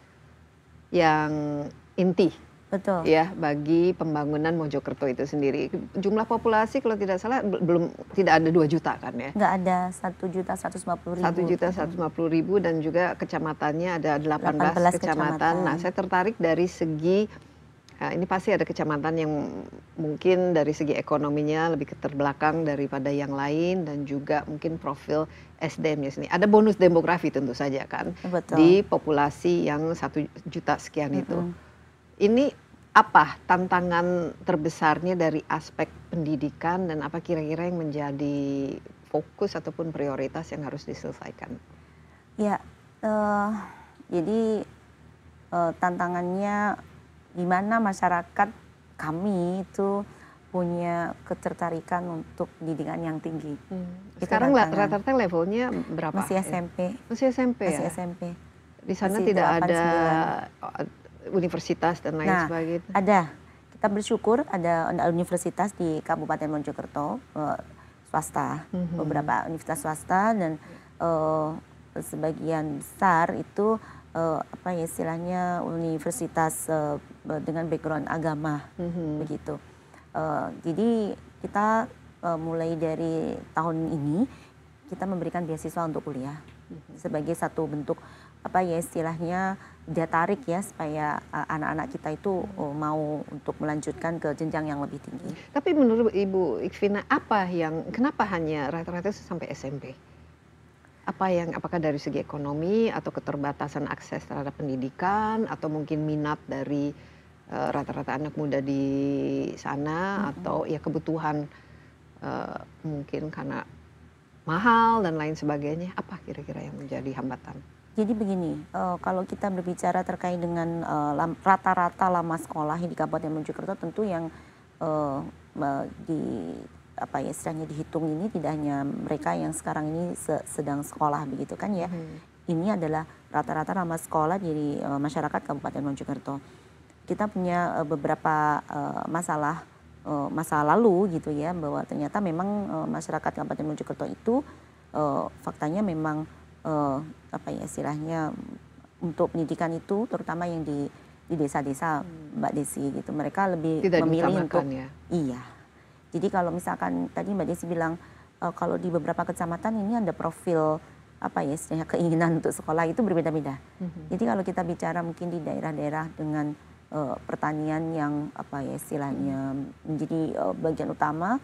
yang inti Betul. Ya, bagi pembangunan Mojokerto itu sendiri. Jumlah populasi kalau tidak salah belum tidak ada 2 juta kan ya? Enggak ada, 1 juta 150 ribu. 1 juta 150 ribu dan juga kecamatannya ada 18, 18 kecamatan. kecamatan. Nah, saya tertarik dari segi Nah, ini pasti ada kecamatan yang mungkin dari segi ekonominya lebih keterbelakang daripada yang lain dan juga mungkin profil SDM-nya sini. Ada bonus demografi tentu saja kan Betul. di populasi yang satu juta sekian mm -hmm. itu ini apa tantangan terbesarnya dari aspek pendidikan dan apa kira kira yang menjadi fokus ataupun prioritas yang harus diselesaikan ya uh, jadi uh, tantangannya gimana masyarakat kami itu punya ketertarikan untuk pendidikan yang tinggi. Hmm. Sekarang rata-rata levelnya berapa? Masih SMP. Masih SMP ya? Masih ya? SMP. Di sana Masih tidak 8, ada 9 universitas dan lain nah, sebagainya? Ada. Kita bersyukur ada universitas di Kabupaten Mojokerto uh, swasta, mm-hmm. beberapa universitas swasta dan uh, sebagian besar itu uh, apa ya istilahnya universitas uh, dengan background agama mm-hmm. begitu. Uh, jadi kita uh, mulai dari tahun ini kita memberikan beasiswa untuk kuliah mhm. sebagai satu bentuk apa ya istilahnya dia tarik ya supaya eh, anak-anak kita itu eh, mau untuk melanjutkan ke jenjang yang lebih tinggi. Tapi menurut Ibu Ikvina apa yang kenapa hanya rata-rata sampai SMP? Apa yang apakah dari segi ekonomi atau keterbatasan akses terhadap pendidikan atau mungkin minat dari eh, rata-rata uh, anak muda di sana -hmm. atau ya kebutuhan uh, mungkin karena mahal dan lain sebagainya apa kira-kira yang menjadi hambatan? Jadi begini, uh, kalau kita berbicara terkait dengan eh, rata-rata uh, lama sekolah di Kabupaten Mojokerto tentu yang uh, di apa ya istilahnya dihitung ini tidak hanya mereka yang sekarang ini se sedang sekolah begitu kan ya. Hmm. Ini adalah rata-rata lama sekolah jadi uh, masyarakat Kabupaten Mojokerto. Kita punya uh, beberapa uh, masalah uh, masa lalu gitu ya bahwa ternyata memang uh, masyarakat Kabupaten Mojokerto itu uh, faktanya memang uh, apa ya istilahnya untuk pendidikan itu terutama yang di di desa-desa hmm. Mbak Desi gitu mereka lebih Tidak memilih untuk ya? iya jadi kalau misalkan tadi Mbak Desi bilang uh, kalau di beberapa kecamatan ini ada profil apa ya istilahnya keinginan untuk sekolah itu berbeda-beda hmm. jadi kalau kita bicara mungkin di daerah-daerah dengan uh, pertanian yang apa ya istilahnya hmm. menjadi uh, bagian utama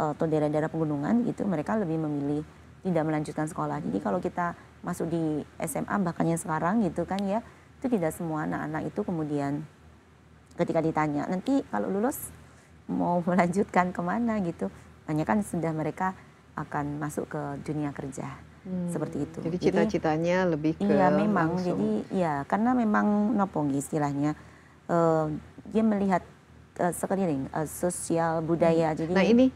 uh, atau daerah-daerah pegunungan gitu mereka lebih memilih tidak melanjutkan sekolah. Jadi kalau kita masuk di SMA bahkan yang sekarang gitu kan ya, itu tidak semua anak-anak itu kemudian ketika ditanya nanti kalau lulus mau melanjutkan kemana gitu, hanya kan sudah mereka akan masuk ke dunia kerja hmm. seperti itu. Jadi cita-citanya lebih ke iya memang langsung. jadi ya karena memang noponggi istilahnya uh, dia melihat uh, sekeliling uh, sosial budaya hmm. jadi. Nah ini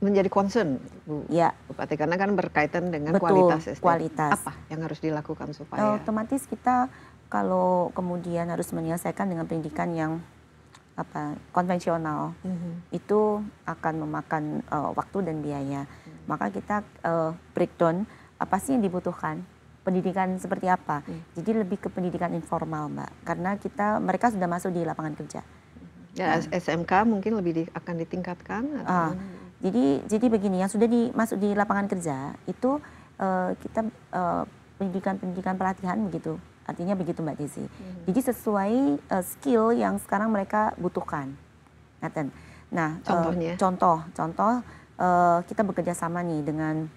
menjadi concern Bu ya. Bupati karena kan berkaitan dengan Betul, kualitas ya, SDM. Kualitas. Apa yang harus dilakukan supaya? Otomatis kita kalau kemudian harus menyelesaikan dengan pendidikan yang apa konvensional mm -hmm. itu akan memakan uh, waktu dan biaya. Mm -hmm. Maka kita uh, eh, breakdown apa sih yang dibutuhkan? pendidikan seperti apa. Hmm. Jadi lebih ke pendidikan informal, Mbak. Karena kita mereka sudah masuk di lapangan kerja. Mhm. Ya, nah. SMK mungkin lebih di, akan ditingkatkan atau uh, jadi jadi begini yang sudah dimasuk di lapangan kerja itu uh, kita eh, pendidikan pendidikan-pendidikan pelatihan begitu. Artinya begitu Mbak Desi. Hmm. Jadi sesuai uh, skill yang sekarang mereka butuhkan. Nathan. Nah, Contohnya. Uh, contoh contoh uh, kita bekerja sama nih dengan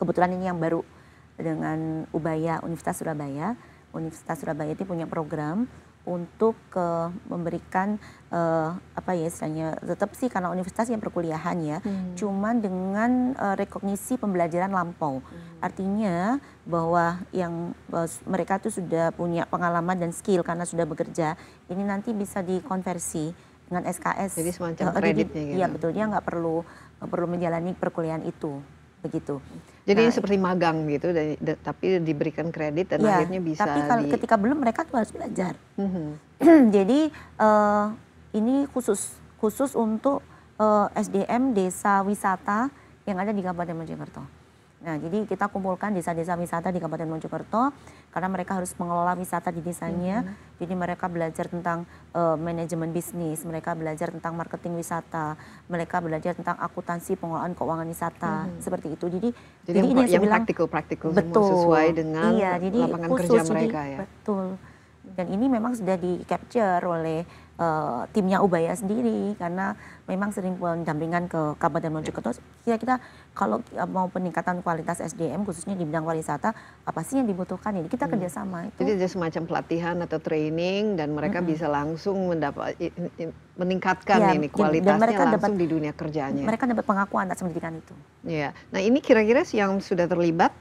kebetulan ini yang baru dengan Ubaya Universitas Surabaya. Universitas Surabaya itu punya program untuk uh, memberikan uh, apa ya istilahnya tetap sih karena universitas yang perkuliahan ya hmm. cuman dengan uh, rekognisi pembelajaran lampau hmm. artinya bahwa yang uh, mereka tuh sudah punya pengalaman dan skill karena sudah bekerja ini nanti bisa dikonversi dengan SKS jadi semacam kreditnya uh, gitu iya betul dia nggak perlu perlu menjalani perkuliahan itu begitu jadi nah. seperti magang gitu tapi diberikan kredit dan ya, akhirnya bisa tapi kalau di... ketika belum mereka tuh harus belajar mm-hmm. jadi uh, ini khusus khusus untuk uh, eh, SDM desa wisata yang ada di Kabupaten Mojokerto Nah, jadi kita kumpulkan desa-desa wisata di Kabupaten Mojokerto karena mereka harus mengelola wisata di desanya. -hmm. Jadi mereka belajar tentang uh, manajemen bisnis, mereka belajar tentang marketing wisata, mereka belajar tentang akuntansi pengelolaan keuangan wisata, -hmm. seperti itu. Jadi jadi, jadi ini yang bilang praktikal-praktikal betul sesuai dengan iya, lapangan kerja mereka jadi, ya. Betul. Dan ini memang sudah di capture oleh uh, timnya Ubaya sendiri karena memang sering pendampingan ke Kabupaten Mojokerto. Kita, kita kalau eh, mau peningkatan kualitas SDM khususnya di bidang pariwisata apa sih yang dibutuhkan? ini? kita hmm. kerjasama itu. Jadi ada semacam pelatihan atau training dan mereka hmm. bisa langsung mendapat meningkatkan ya, ini kualitasnya dan mereka langsung dapat, di dunia kerjanya. Mereka dapat pengakuan atas pendidikan itu. Iya. Nah ini kira-kira yang sudah terlibat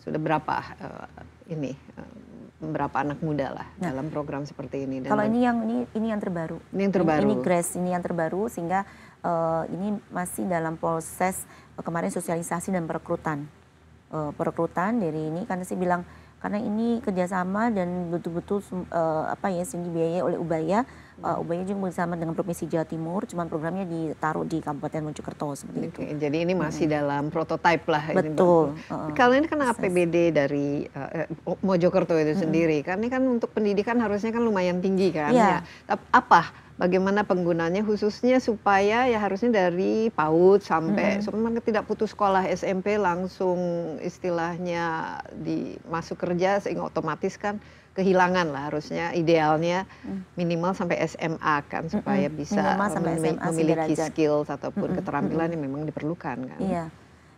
sudah berapa uh, ini? Uh, berapa anak muda lah nah, dalam program seperti ini. Dan kalau ini yang ini ini yang terbaru. Ini yang terbaru. Ini, ini Grace ini yang terbaru sehingga uh, ini masih dalam proses uh, kemarin sosialisasi dan perekrutan. Uh, perekrutan dari ini karena sih bilang karena ini kerjasama dan betul-betul uh, apa ya sendiri biaya oleh Ubaya uh, eh, UB juga bersama dengan Provinsi Jawa Timur, cuman programnya ditaruh di Kabupaten Mojokerto seperti itu. Jadi ini masih hmm. dalam prototipe lah. Betul. Ini nah, Kalau ini kan APBD dari uh, Mojokerto itu hmm. sendiri, karena kan untuk pendidikan harusnya kan lumayan tinggi kan. Iya. Ya. Apa bagaimana penggunanya khususnya supaya ya harusnya dari PAUD sampai hmm. sebenarnya tidak putus sekolah SMP langsung istilahnya di masuk kerja sehingga otomatis kan kehilangan lah harusnya idealnya hmm. minimal sampai SMA kan hmm, supaya hmm. bisa memiliki skill ataupun keterampilan yang memang diperlukan kan. Iya.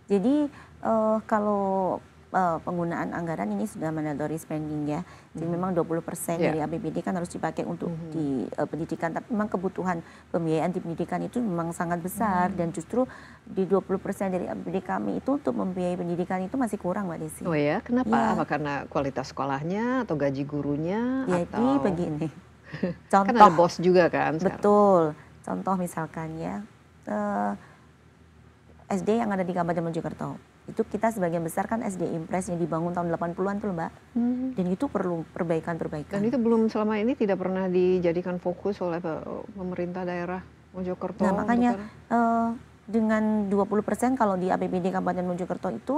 Jadi eh, kalau Eh, penggunaan anggaran ini sudah mandatory spending ya. Jadi hmm. memang 20% yeah. dari APBD kan harus dipakai untuk hmm. di uh, pendidikan. Tapi memang kebutuhan pembiayaan di pendidikan itu memang sangat besar hmm. dan justru di 20% dari APBD kami itu untuk membiayai pendidikan itu masih kurang Mbak Desi. Oh ya, kenapa? Ya. Apa karena kualitas sekolahnya atau gaji gurunya Jadi atau begini. Kan Contoh kan bos juga kan. Sekarang. Betul. Contoh misalkan ya. Uh, eh, SD yang ada di Kabupaten Mojokerto itu kita sebagian besar kan SD Impres yang dibangun tahun 80-an tuh Mbak. Hmm. Dan itu perlu perbaikan-perbaikan. Dan itu belum selama ini tidak pernah dijadikan fokus oleh pemerintah daerah Mojokerto. Nah, makanya kan? eh, dua dengan 20% kalau di APBD Kabupaten Mojokerto itu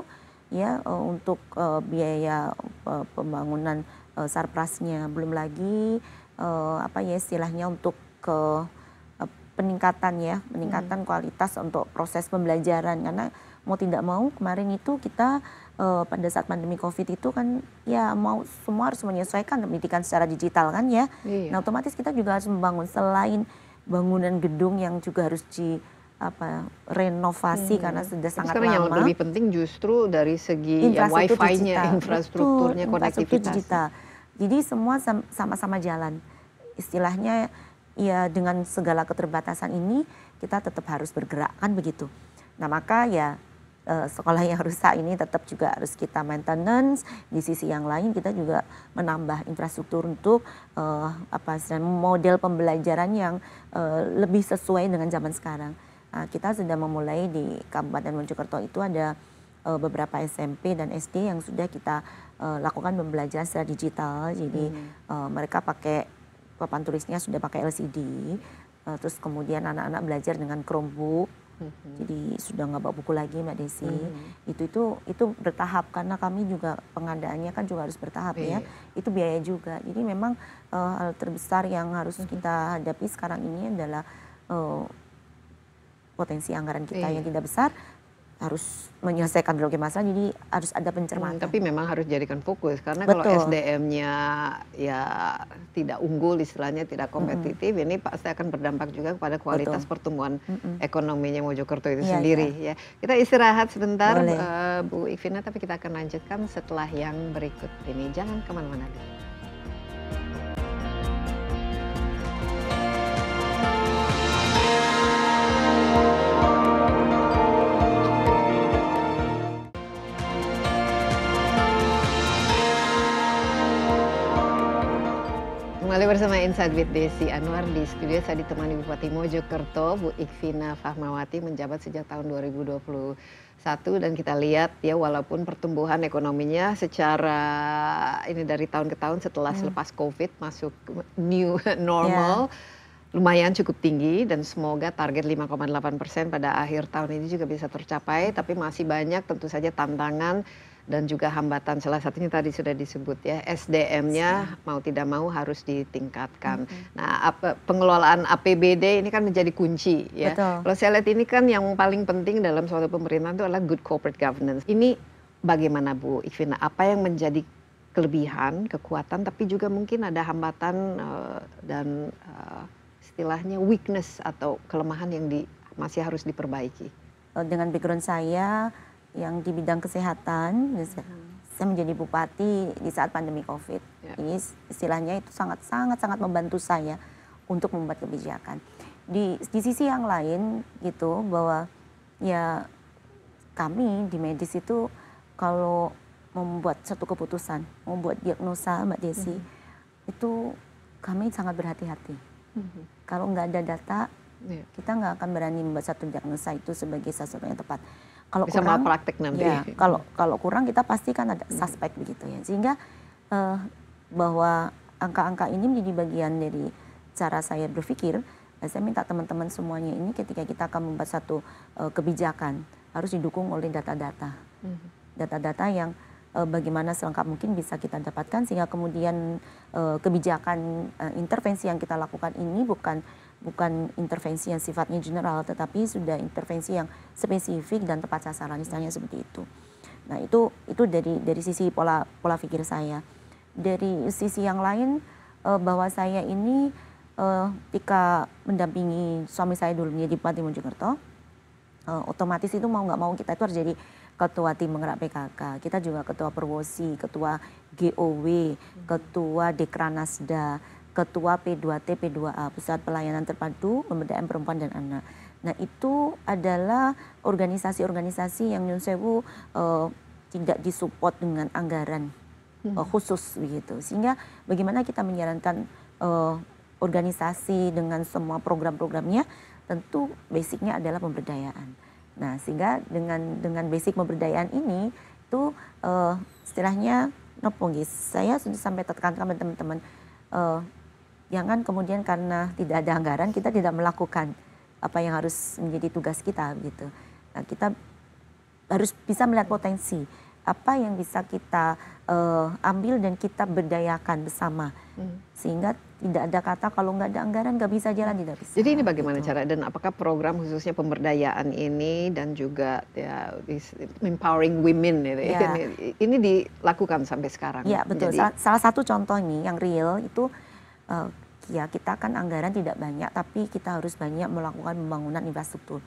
ya uh, untuk uh, biaya uh, pembangunan uh, sarprasnya belum lagi uh, apa ya istilahnya untuk ke uh, peningkatan ya, peningkatan hmm. kualitas untuk proses pembelajaran karena mau tidak mau kemarin itu kita uh, pada saat pandemi Covid itu kan ya mau semua harus menyesuaikan pendidikan secara digital kan ya. Iya. Nah, otomatis kita juga harus membangun selain bangunan gedung yang juga harus di apa renovasi hmm. karena sudah Tapi sangat lama. yang lebih penting justru dari segi ya, wifi-nya, infrastrukturnya, Betul, konektivitas. Digital. Jadi semua sama-sama jalan. Istilahnya ya dengan segala keterbatasan ini kita tetap harus bergerak kan begitu. Nah maka ya Eh, sekolah yang rusak ini tetap juga harus kita maintenance. Di sisi yang lain kita juga menambah infrastruktur untuk uh, apa model pembelajaran yang uh, lebih sesuai dengan zaman sekarang. Nah, kita sudah memulai di Kabupaten Mojokerto itu ada uh, beberapa SMP dan SD yang sudah kita uh, lakukan pembelajaran secara digital. Jadi hmm. uh, mereka pakai papan tulisnya sudah pakai LCD, uh, terus kemudian anak-anak belajar dengan Chromebook Mm-hmm. jadi sudah nggak bawa buku lagi mbak Desi hmm. itu itu itu bertahap karena kami juga pengadaannya kan juga harus bertahap yeah. ya iya. itu biaya juga jadi memang uh, hal terbesar yang harus hmm. kita hadapi sekarang ini adalah uh, potensi anggaran kita yeah. yang tidak besar harus menyelesaikan berbagai masalah jadi harus ada pencermatan. Hmm, tapi memang harus jadikan fokus karena Betul. kalau SDM-nya ya tidak unggul istilahnya tidak kompetitif -hmm. ini pasti akan berdampak juga kepada kualitas Betul. pertumbuhan -hmm. ekonominya Mojokerto itu ya, sendiri ya. ya. Kita istirahat sebentar eh, Bu Ivina tapi kita akan lanjutkan setelah yang berikut ini. Jangan kemana-mana dulu. Kembali bersama Insight with Desi Anwar di studio saya ditemani Bupati Mojokerto Bu Ikvina Fahmawati menjabat sejak tahun 2021 dan kita lihat ya walaupun pertumbuhan ekonominya secara ini dari tahun ke tahun setelah ya. selepas Covid masuk new normal yeah. lumayan cukup tinggi dan semoga target 5,8 pada akhir tahun ini juga bisa tercapai tapi masih banyak tentu saja tantangan dan juga hambatan salah satunya tadi sudah disebut ya SDM nya mau tidak mau harus ditingkatkan. Nah apa, pengelolaan APBD ini kan menjadi kunci ya. Betul. Kalau saya lihat ini kan yang paling penting dalam suatu pemerintahan itu adalah good corporate governance. Ini bagaimana Bu Ikvina? Apa yang menjadi kelebihan, kekuatan, tapi juga mungkin ada hambatan eh, dan uh, istilahnya weakness atau kelemahan yang masih harus diperbaiki. Eh, dengan background saya yang di bidang kesehatan. Hmm. Saya menjadi bupati di saat pandemi COVID. Jadi ya. istilahnya itu sangat-sangat sangat membantu saya untuk membuat kebijakan. Di, di sisi yang lain gitu bahwa ya kami di medis itu kalau membuat satu keputusan, membuat diagnosa Mbak Desi, mm -hmm. itu kami sangat berhati-hati. Mm -hmm. Kalau nggak ada data, yeah. kita nggak akan berani membuat satu diagnosa itu sebagai sesuatu yang tepat kalau Bisa kurang praktik nanti. Ya, kalau kalau kurang kita pasti kan ada suspek begitu ya. Sehingga uh, bahwa angka-angka ini menjadi bagian dari cara saya berpikir. Eh, saya minta teman-teman semuanya ini ketika kita akan membuat satu uh, kebijakan harus didukung oleh data-data. Mm-hmm. Data-data yang uh, bagaimana selengkap mungkin bisa kita dapatkan sehingga kemudian kebijakan intervensi yang kita lakukan ini bukan bukan intervensi yang sifatnya general tetapi sudah intervensi yang spesifik dan tepat sasaran misalnya seperti itu. Nah, itu itu dari dari sisi pola pola pikir saya. Dari sisi yang lain eh, bahwa saya ini eh, ketika mendampingi suami saya dulu menjadi Bupati Mojokerto eh, otomatis itu mau nggak mau kita itu harus jadi ketua tim menggerak PKK, kita juga ketua Perwosi, ketua GOW, hmm. ketua Dekranasda, Ketua P2T P2A Pusat Pelayanan Terpadu Pemberdayaan Perempuan dan Anak. Nah itu adalah organisasi-organisasi yang Nyun Sewu uh, tidak disupport dengan anggaran uh, khusus begitu. Sehingga bagaimana kita menjalankan uh, eh, organisasi dengan semua program-programnya tentu basicnya adalah pemberdayaan. Nah sehingga dengan dengan basic pemberdayaan ini itu uh, istilahnya saya sudah sampai tekankan teman-teman uh, yang kan kemudian karena tidak ada anggaran kita tidak melakukan apa yang harus menjadi tugas kita gitu. Nah, kita harus bisa melihat potensi apa yang bisa kita uh, ambil dan kita berdayakan bersama hmm. sehingga tidak ada kata kalau nggak ada anggaran nggak bisa jalan tidak bisa. Jadi ini bagaimana gitu. cara dan apakah program khususnya pemberdayaan ini dan juga ya empowering women ini, ya. ini, ini dilakukan sampai sekarang? Ya betul. Jadi... Salah, salah satu contohnya yang real itu uh, ya kita kan anggaran tidak banyak tapi kita harus banyak melakukan pembangunan infrastruktur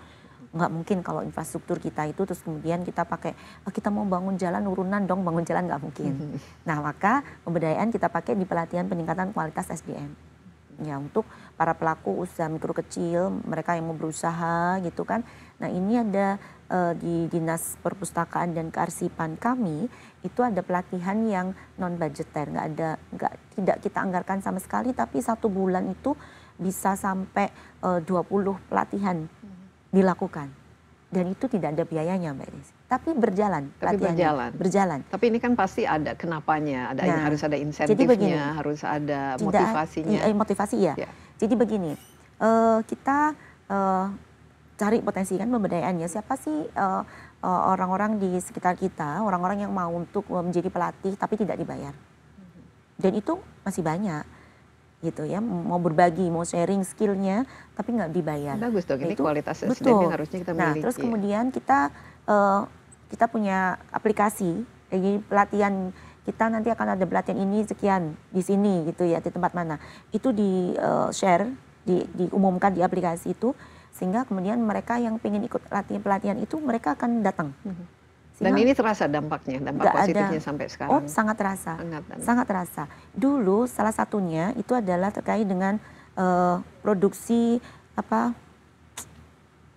nggak mungkin kalau infrastruktur kita itu terus kemudian kita pakai oh, kita mau bangun jalan urunan dong bangun jalan nggak mungkin nah maka pemberdayaan kita pakai di pelatihan peningkatan kualitas SDM ya untuk para pelaku usaha mikro kecil mereka yang mau berusaha gitu kan nah ini ada uh, di dinas perpustakaan dan kearsipan kami itu ada pelatihan yang non budgeter nggak ada nggak tidak kita anggarkan sama sekali tapi satu bulan itu bisa sampai eh, uh, 20 pelatihan hmm. dilakukan dan itu tidak ada biayanya mbak desi Tapi berjalan tapi berjalan. Berjalan. Tapi ini kan pasti ada kenapanya, ada nah, harus ada insentifnya, jadi begini, harus ada motivasinya. eh, motivasi ya. Yeah. Jadi begini, uh, kita uh, cari potensi kan pemberdayaannya. Siapa sih uh, Eh, orang-orang di sekitar kita, orang-orang yang mau untuk eh, menjadi pelatih tapi tidak dibayar. Mm-hmm. Dan itu masih banyak gitu ya mau berbagi mau sharing skillnya tapi nggak dibayar bagus dong ini itu, kualitas SDM betul. yang harusnya kita nah, miliki nah terus kemudian kita uh, kita punya aplikasi jadi pelatihan kita nanti akan ada pelatihan ini sekian di sini gitu ya di tempat mana itu di uh, share di, diumumkan di aplikasi itu sehingga kemudian mereka yang ingin ikut latihan pelatihan itu mereka akan datang. Mhm. Sehingga Dan ini terasa dampaknya, dampak positifnya ada. sampai oh, sekarang. Oh, sangat terasa, sangat terasa. Dulu salah satunya itu adalah terkait dengan uh, produksi apa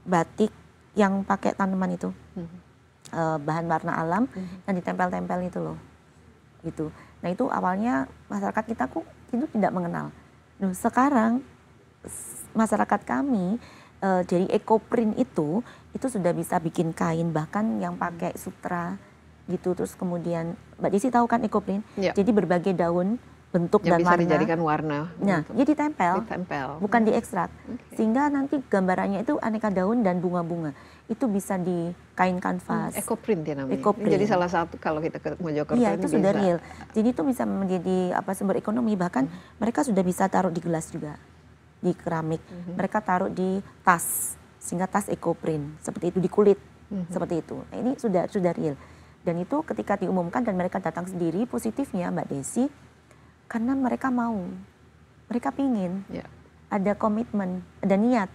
batik yang pakai tanaman itu, uh, bahan warna alam mhm. yang ditempel-tempel itu loh, gitu. Nah itu awalnya masyarakat kita kok itu tidak mengenal. Nah sekarang masyarakat kami uh, eh, dari ekoprint itu itu sudah bisa bikin kain bahkan yang pakai sutra gitu terus kemudian Mbak Desi tahu kan ekoprint ya. jadi berbagai daun bentuk yang dan bisa warna dijadikan warna nah untuk gitu. jadi tempel ditempel. bukan diekstrak okay. sehingga nanti gambarannya itu aneka daun dan bunga-bunga itu bisa di kain kanvas hmm, ekoprint ya namanya jadi salah satu kalau kita ke Mojokerto iya itu bisa. sudah real jadi itu bisa menjadi apa sumber ekonomi bahkan hmm. mereka sudah bisa taruh di gelas juga di keramik, mm -hmm. mereka taruh di tas sehingga tas ekoprint seperti itu di kulit mm -hmm. seperti itu. Nah, ini sudah sudah real dan itu ketika diumumkan dan mereka datang sendiri positifnya Mbak Desi karena mereka mau mereka pingin yeah. ada komitmen ada niat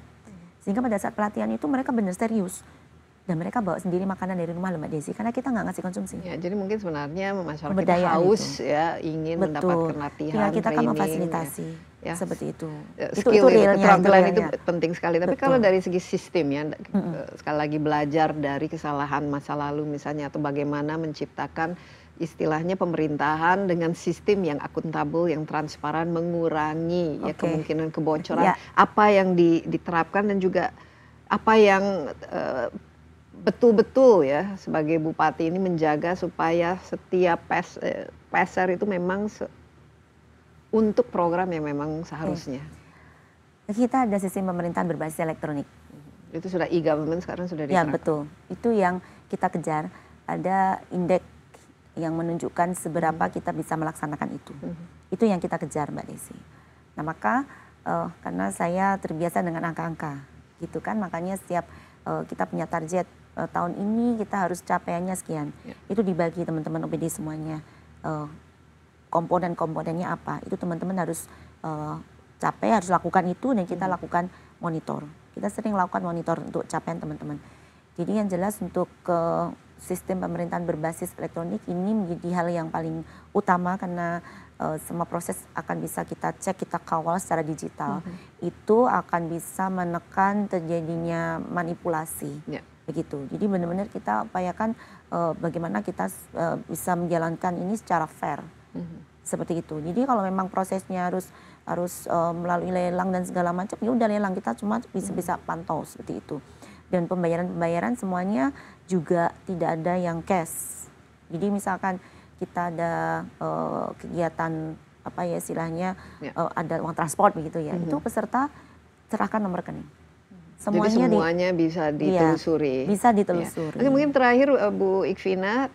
sehingga pada saat pelatihan itu mereka benar serius dan mereka bawa sendiri makanan dari rumah loh Mbak Desi karena kita nggak ngasih konsumsi. Ya, jadi mungkin sebenarnya masyarakat haus itu. ya ingin Betul. mendapatkan iya, latihan. ya, kita training, kan memfasilitasi. Ya ya. Seperti itu. Eh, skill itu, ya, gitu itu, itu keterampilan itu penting sekali. Tapi Betul. kalau dari segi sistem ya, hmm sekali lagi belajar dari kesalahan masa lalu misalnya atau bagaimana menciptakan istilahnya pemerintahan dengan sistem yang akuntabel, yang transparan, mengurangi okay. ya kemungkinan kebocoran. Yeah. Apa yang diterapkan dan juga apa yang uh, betul-betul ya sebagai bupati ini menjaga supaya setiap pes, eh, peser itu memang untuk program yang memang seharusnya? Kita ada sistem pemerintahan berbasis elektronik. Itu sudah e-government sekarang sudah ya, diterapkan? Ya betul, itu yang kita kejar. Ada indeks yang menunjukkan seberapa hmm. kita bisa melaksanakan itu. -hmm. Itu yang kita kejar Mbak Desi. Nah maka uh, karena saya terbiasa dengan angka-angka gitu kan makanya setiap uh, kita punya target uh, tahun ini kita harus capaiannya sekian. Yeah. Itu dibagi teman-teman OPD semuanya. Uh, komponen-komponennya apa. Itu teman-teman harus uh, capek harus lakukan itu dan kita hmm. lakukan monitor. Kita sering lakukan monitor untuk capaian teman-teman. Jadi yang jelas untuk ke eh, sistem pemerintahan berbasis elektronik ini menjadi hal yang paling utama karena uh, semua proses akan bisa kita cek, kita kawal secara digital. -hmm. Itu akan bisa menekan terjadinya manipulasi. Yeah. Begitu. Jadi benar-benar kita upayakan bagaimana kita bisa menjalankan ini secara fair. Mm -hmm seperti itu. Jadi kalau memang prosesnya harus harus uh, melalui lelang dan segala macam, ya udah lelang kita cuma bisa-bisa pantau seperti itu. Dan pembayaran-pembayaran semuanya juga tidak ada yang cash. Jadi misalkan kita ada uh, kegiatan apa ya istilahnya ya. Uh, ada uang transport begitu ya, mm -hmm. itu mhm. peserta cerahkan nomor rekening. Semuanya Jadi semuanya di, bisa iya, ditelusuri. Ya, bisa ditelusuri. Ya. Oke, mungkin terakhir Bu Ikvina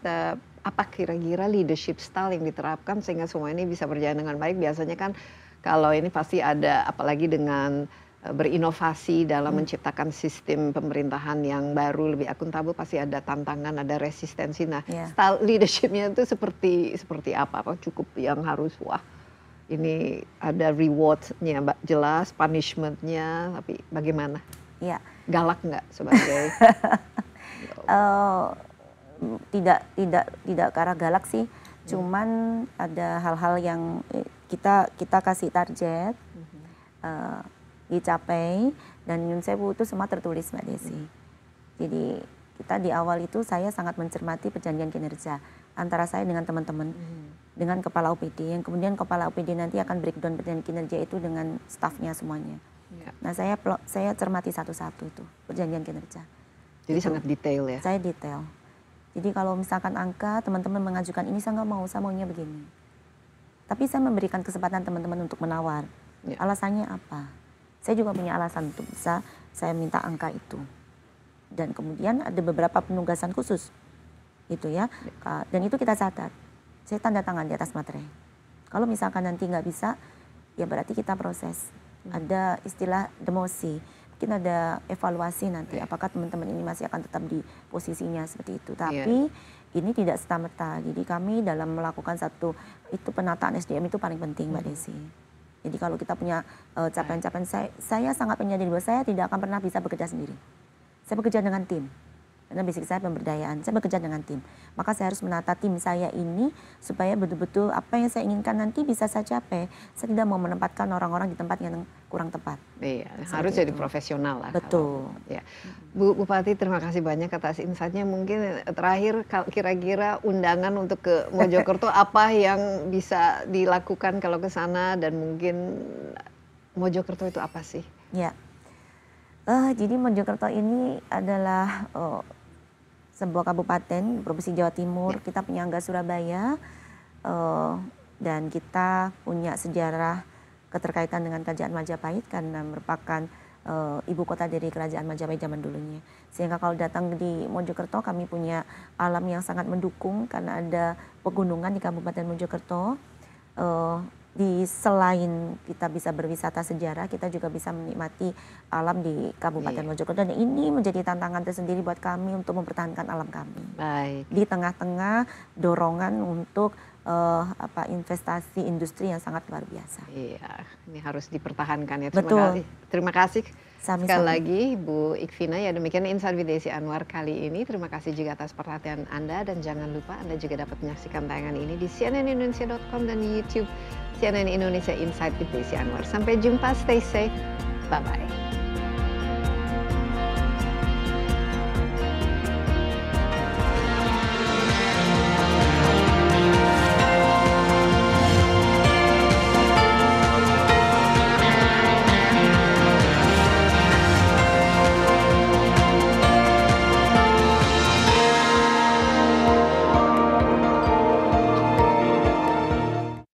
apa kira-kira leadership style yang diterapkan sehingga semua ini bisa berjalan dengan baik biasanya kan kalau ini pasti ada apalagi dengan eh, berinovasi dalam hmm. menciptakan sistem pemerintahan yang baru lebih akuntabel pasti ada tantangan ada resistensi nah yeah. style leadershipnya itu seperti seperti apa apa cukup yang harus wah ini ada rewardnya jelas punishmentnya tapi bagaimana yeah. galak nggak sebagai uh, tidak tidak tidak ke arah galaksi hmm. cuman ada hal-hal yang eh, kita kita kasih target hmm. uh, dicapai dan Yunsewu itu semua tertulis Mbak Desi. Hmm. Jadi kita di awal itu saya sangat mencermati perjanjian kinerja antara saya dengan teman-teman hmm. dengan kepala OPD yang kemudian kepala OPD nanti akan breakdown perjanjian kinerja itu dengan stafnya semuanya. Ya. Nah saya saya cermati satu-satu itu perjanjian kinerja. Jadi sangat detail ya. Saya detail. Jadi kalau misalkan angka teman-teman mengajukan ini saya nggak mau, saya maunya begini. Tapi saya memberikan kesempatan teman-teman untuk menawar. Ya. Alasannya apa? Saya juga punya alasan untuk bisa saya minta angka itu. Dan kemudian ada beberapa penugasan khusus, itu ya. ya. Dan itu kita catat. Saya tanda tangan di atas materai. Kalau misalkan nanti nggak bisa, ya berarti kita proses. Hmm. Ada istilah demosi mungkin ada evaluasi nanti apakah teman-teman ini masih akan tetap di posisinya seperti itu. Iya. Tapi yeah. ini tidak serta Jadi kami dalam melakukan satu itu penataan SDM itu paling penting, Mbak hmm. Desi. Jadi kalau kita punya uh, capaian-capaian saya, saya sangat menyadari bahwa saya tidak akan pernah bisa bekerja sendiri. Saya bekerja dengan tim karena basic saya pemberdayaan, saya bekerja dengan tim. Maka saya harus menata tim saya ini supaya betul-betul apa yang saya inginkan nanti bisa saya capai. Saya tidak mau menempatkan orang-orang di tempat yang kurang tepat. Iya, Seperti harus itu. jadi profesional lah. Betul. Kalau, gitu, ya. Bu Bupati terima kasih banyak atas insight-nya. Mungkin eh, terakhir kira-kira undangan untuk ke Mojokerto apa yang bisa dilakukan kalau ke sana dan mungkin Mojokerto itu apa sih? Ya. Uh, jadi Mojokerto ini adalah uh, sebuah kabupaten provinsi Jawa Timur. Ya. Kita penyangga Surabaya uh, dan kita punya sejarah keterkaitan dengan Kerajaan Majapahit karena merupakan uh, ibu kota dari Kerajaan Majapahit zaman dulunya. Sehingga kalau datang di Mojokerto kami punya alam yang sangat mendukung karena ada pegunungan di Kabupaten Mojokerto. Uh, di selain kita bisa berwisata sejarah, kita juga bisa menikmati alam di Kabupaten iya. Mojokerto dan ini menjadi tantangan tersendiri buat kami untuk mempertahankan alam kami. Baik. Di tengah-tengah dorongan untuk uh, apa investasi industri yang sangat luar biasa. Iya, ini harus dipertahankan ya. Terima Betul. kasih. Terima kasih Sekali lagi Bu Ikvina ya demikian Insight with Desi Anwar kali ini. Terima kasih juga atas perhatian Anda dan jangan lupa Anda juga dapat menyaksikan tayangan ini di cnnindonesia.com dan di YouTube CNN Indonesia Insight with Desi Anwar. Sampai jumpa, stay safe, bye-bye.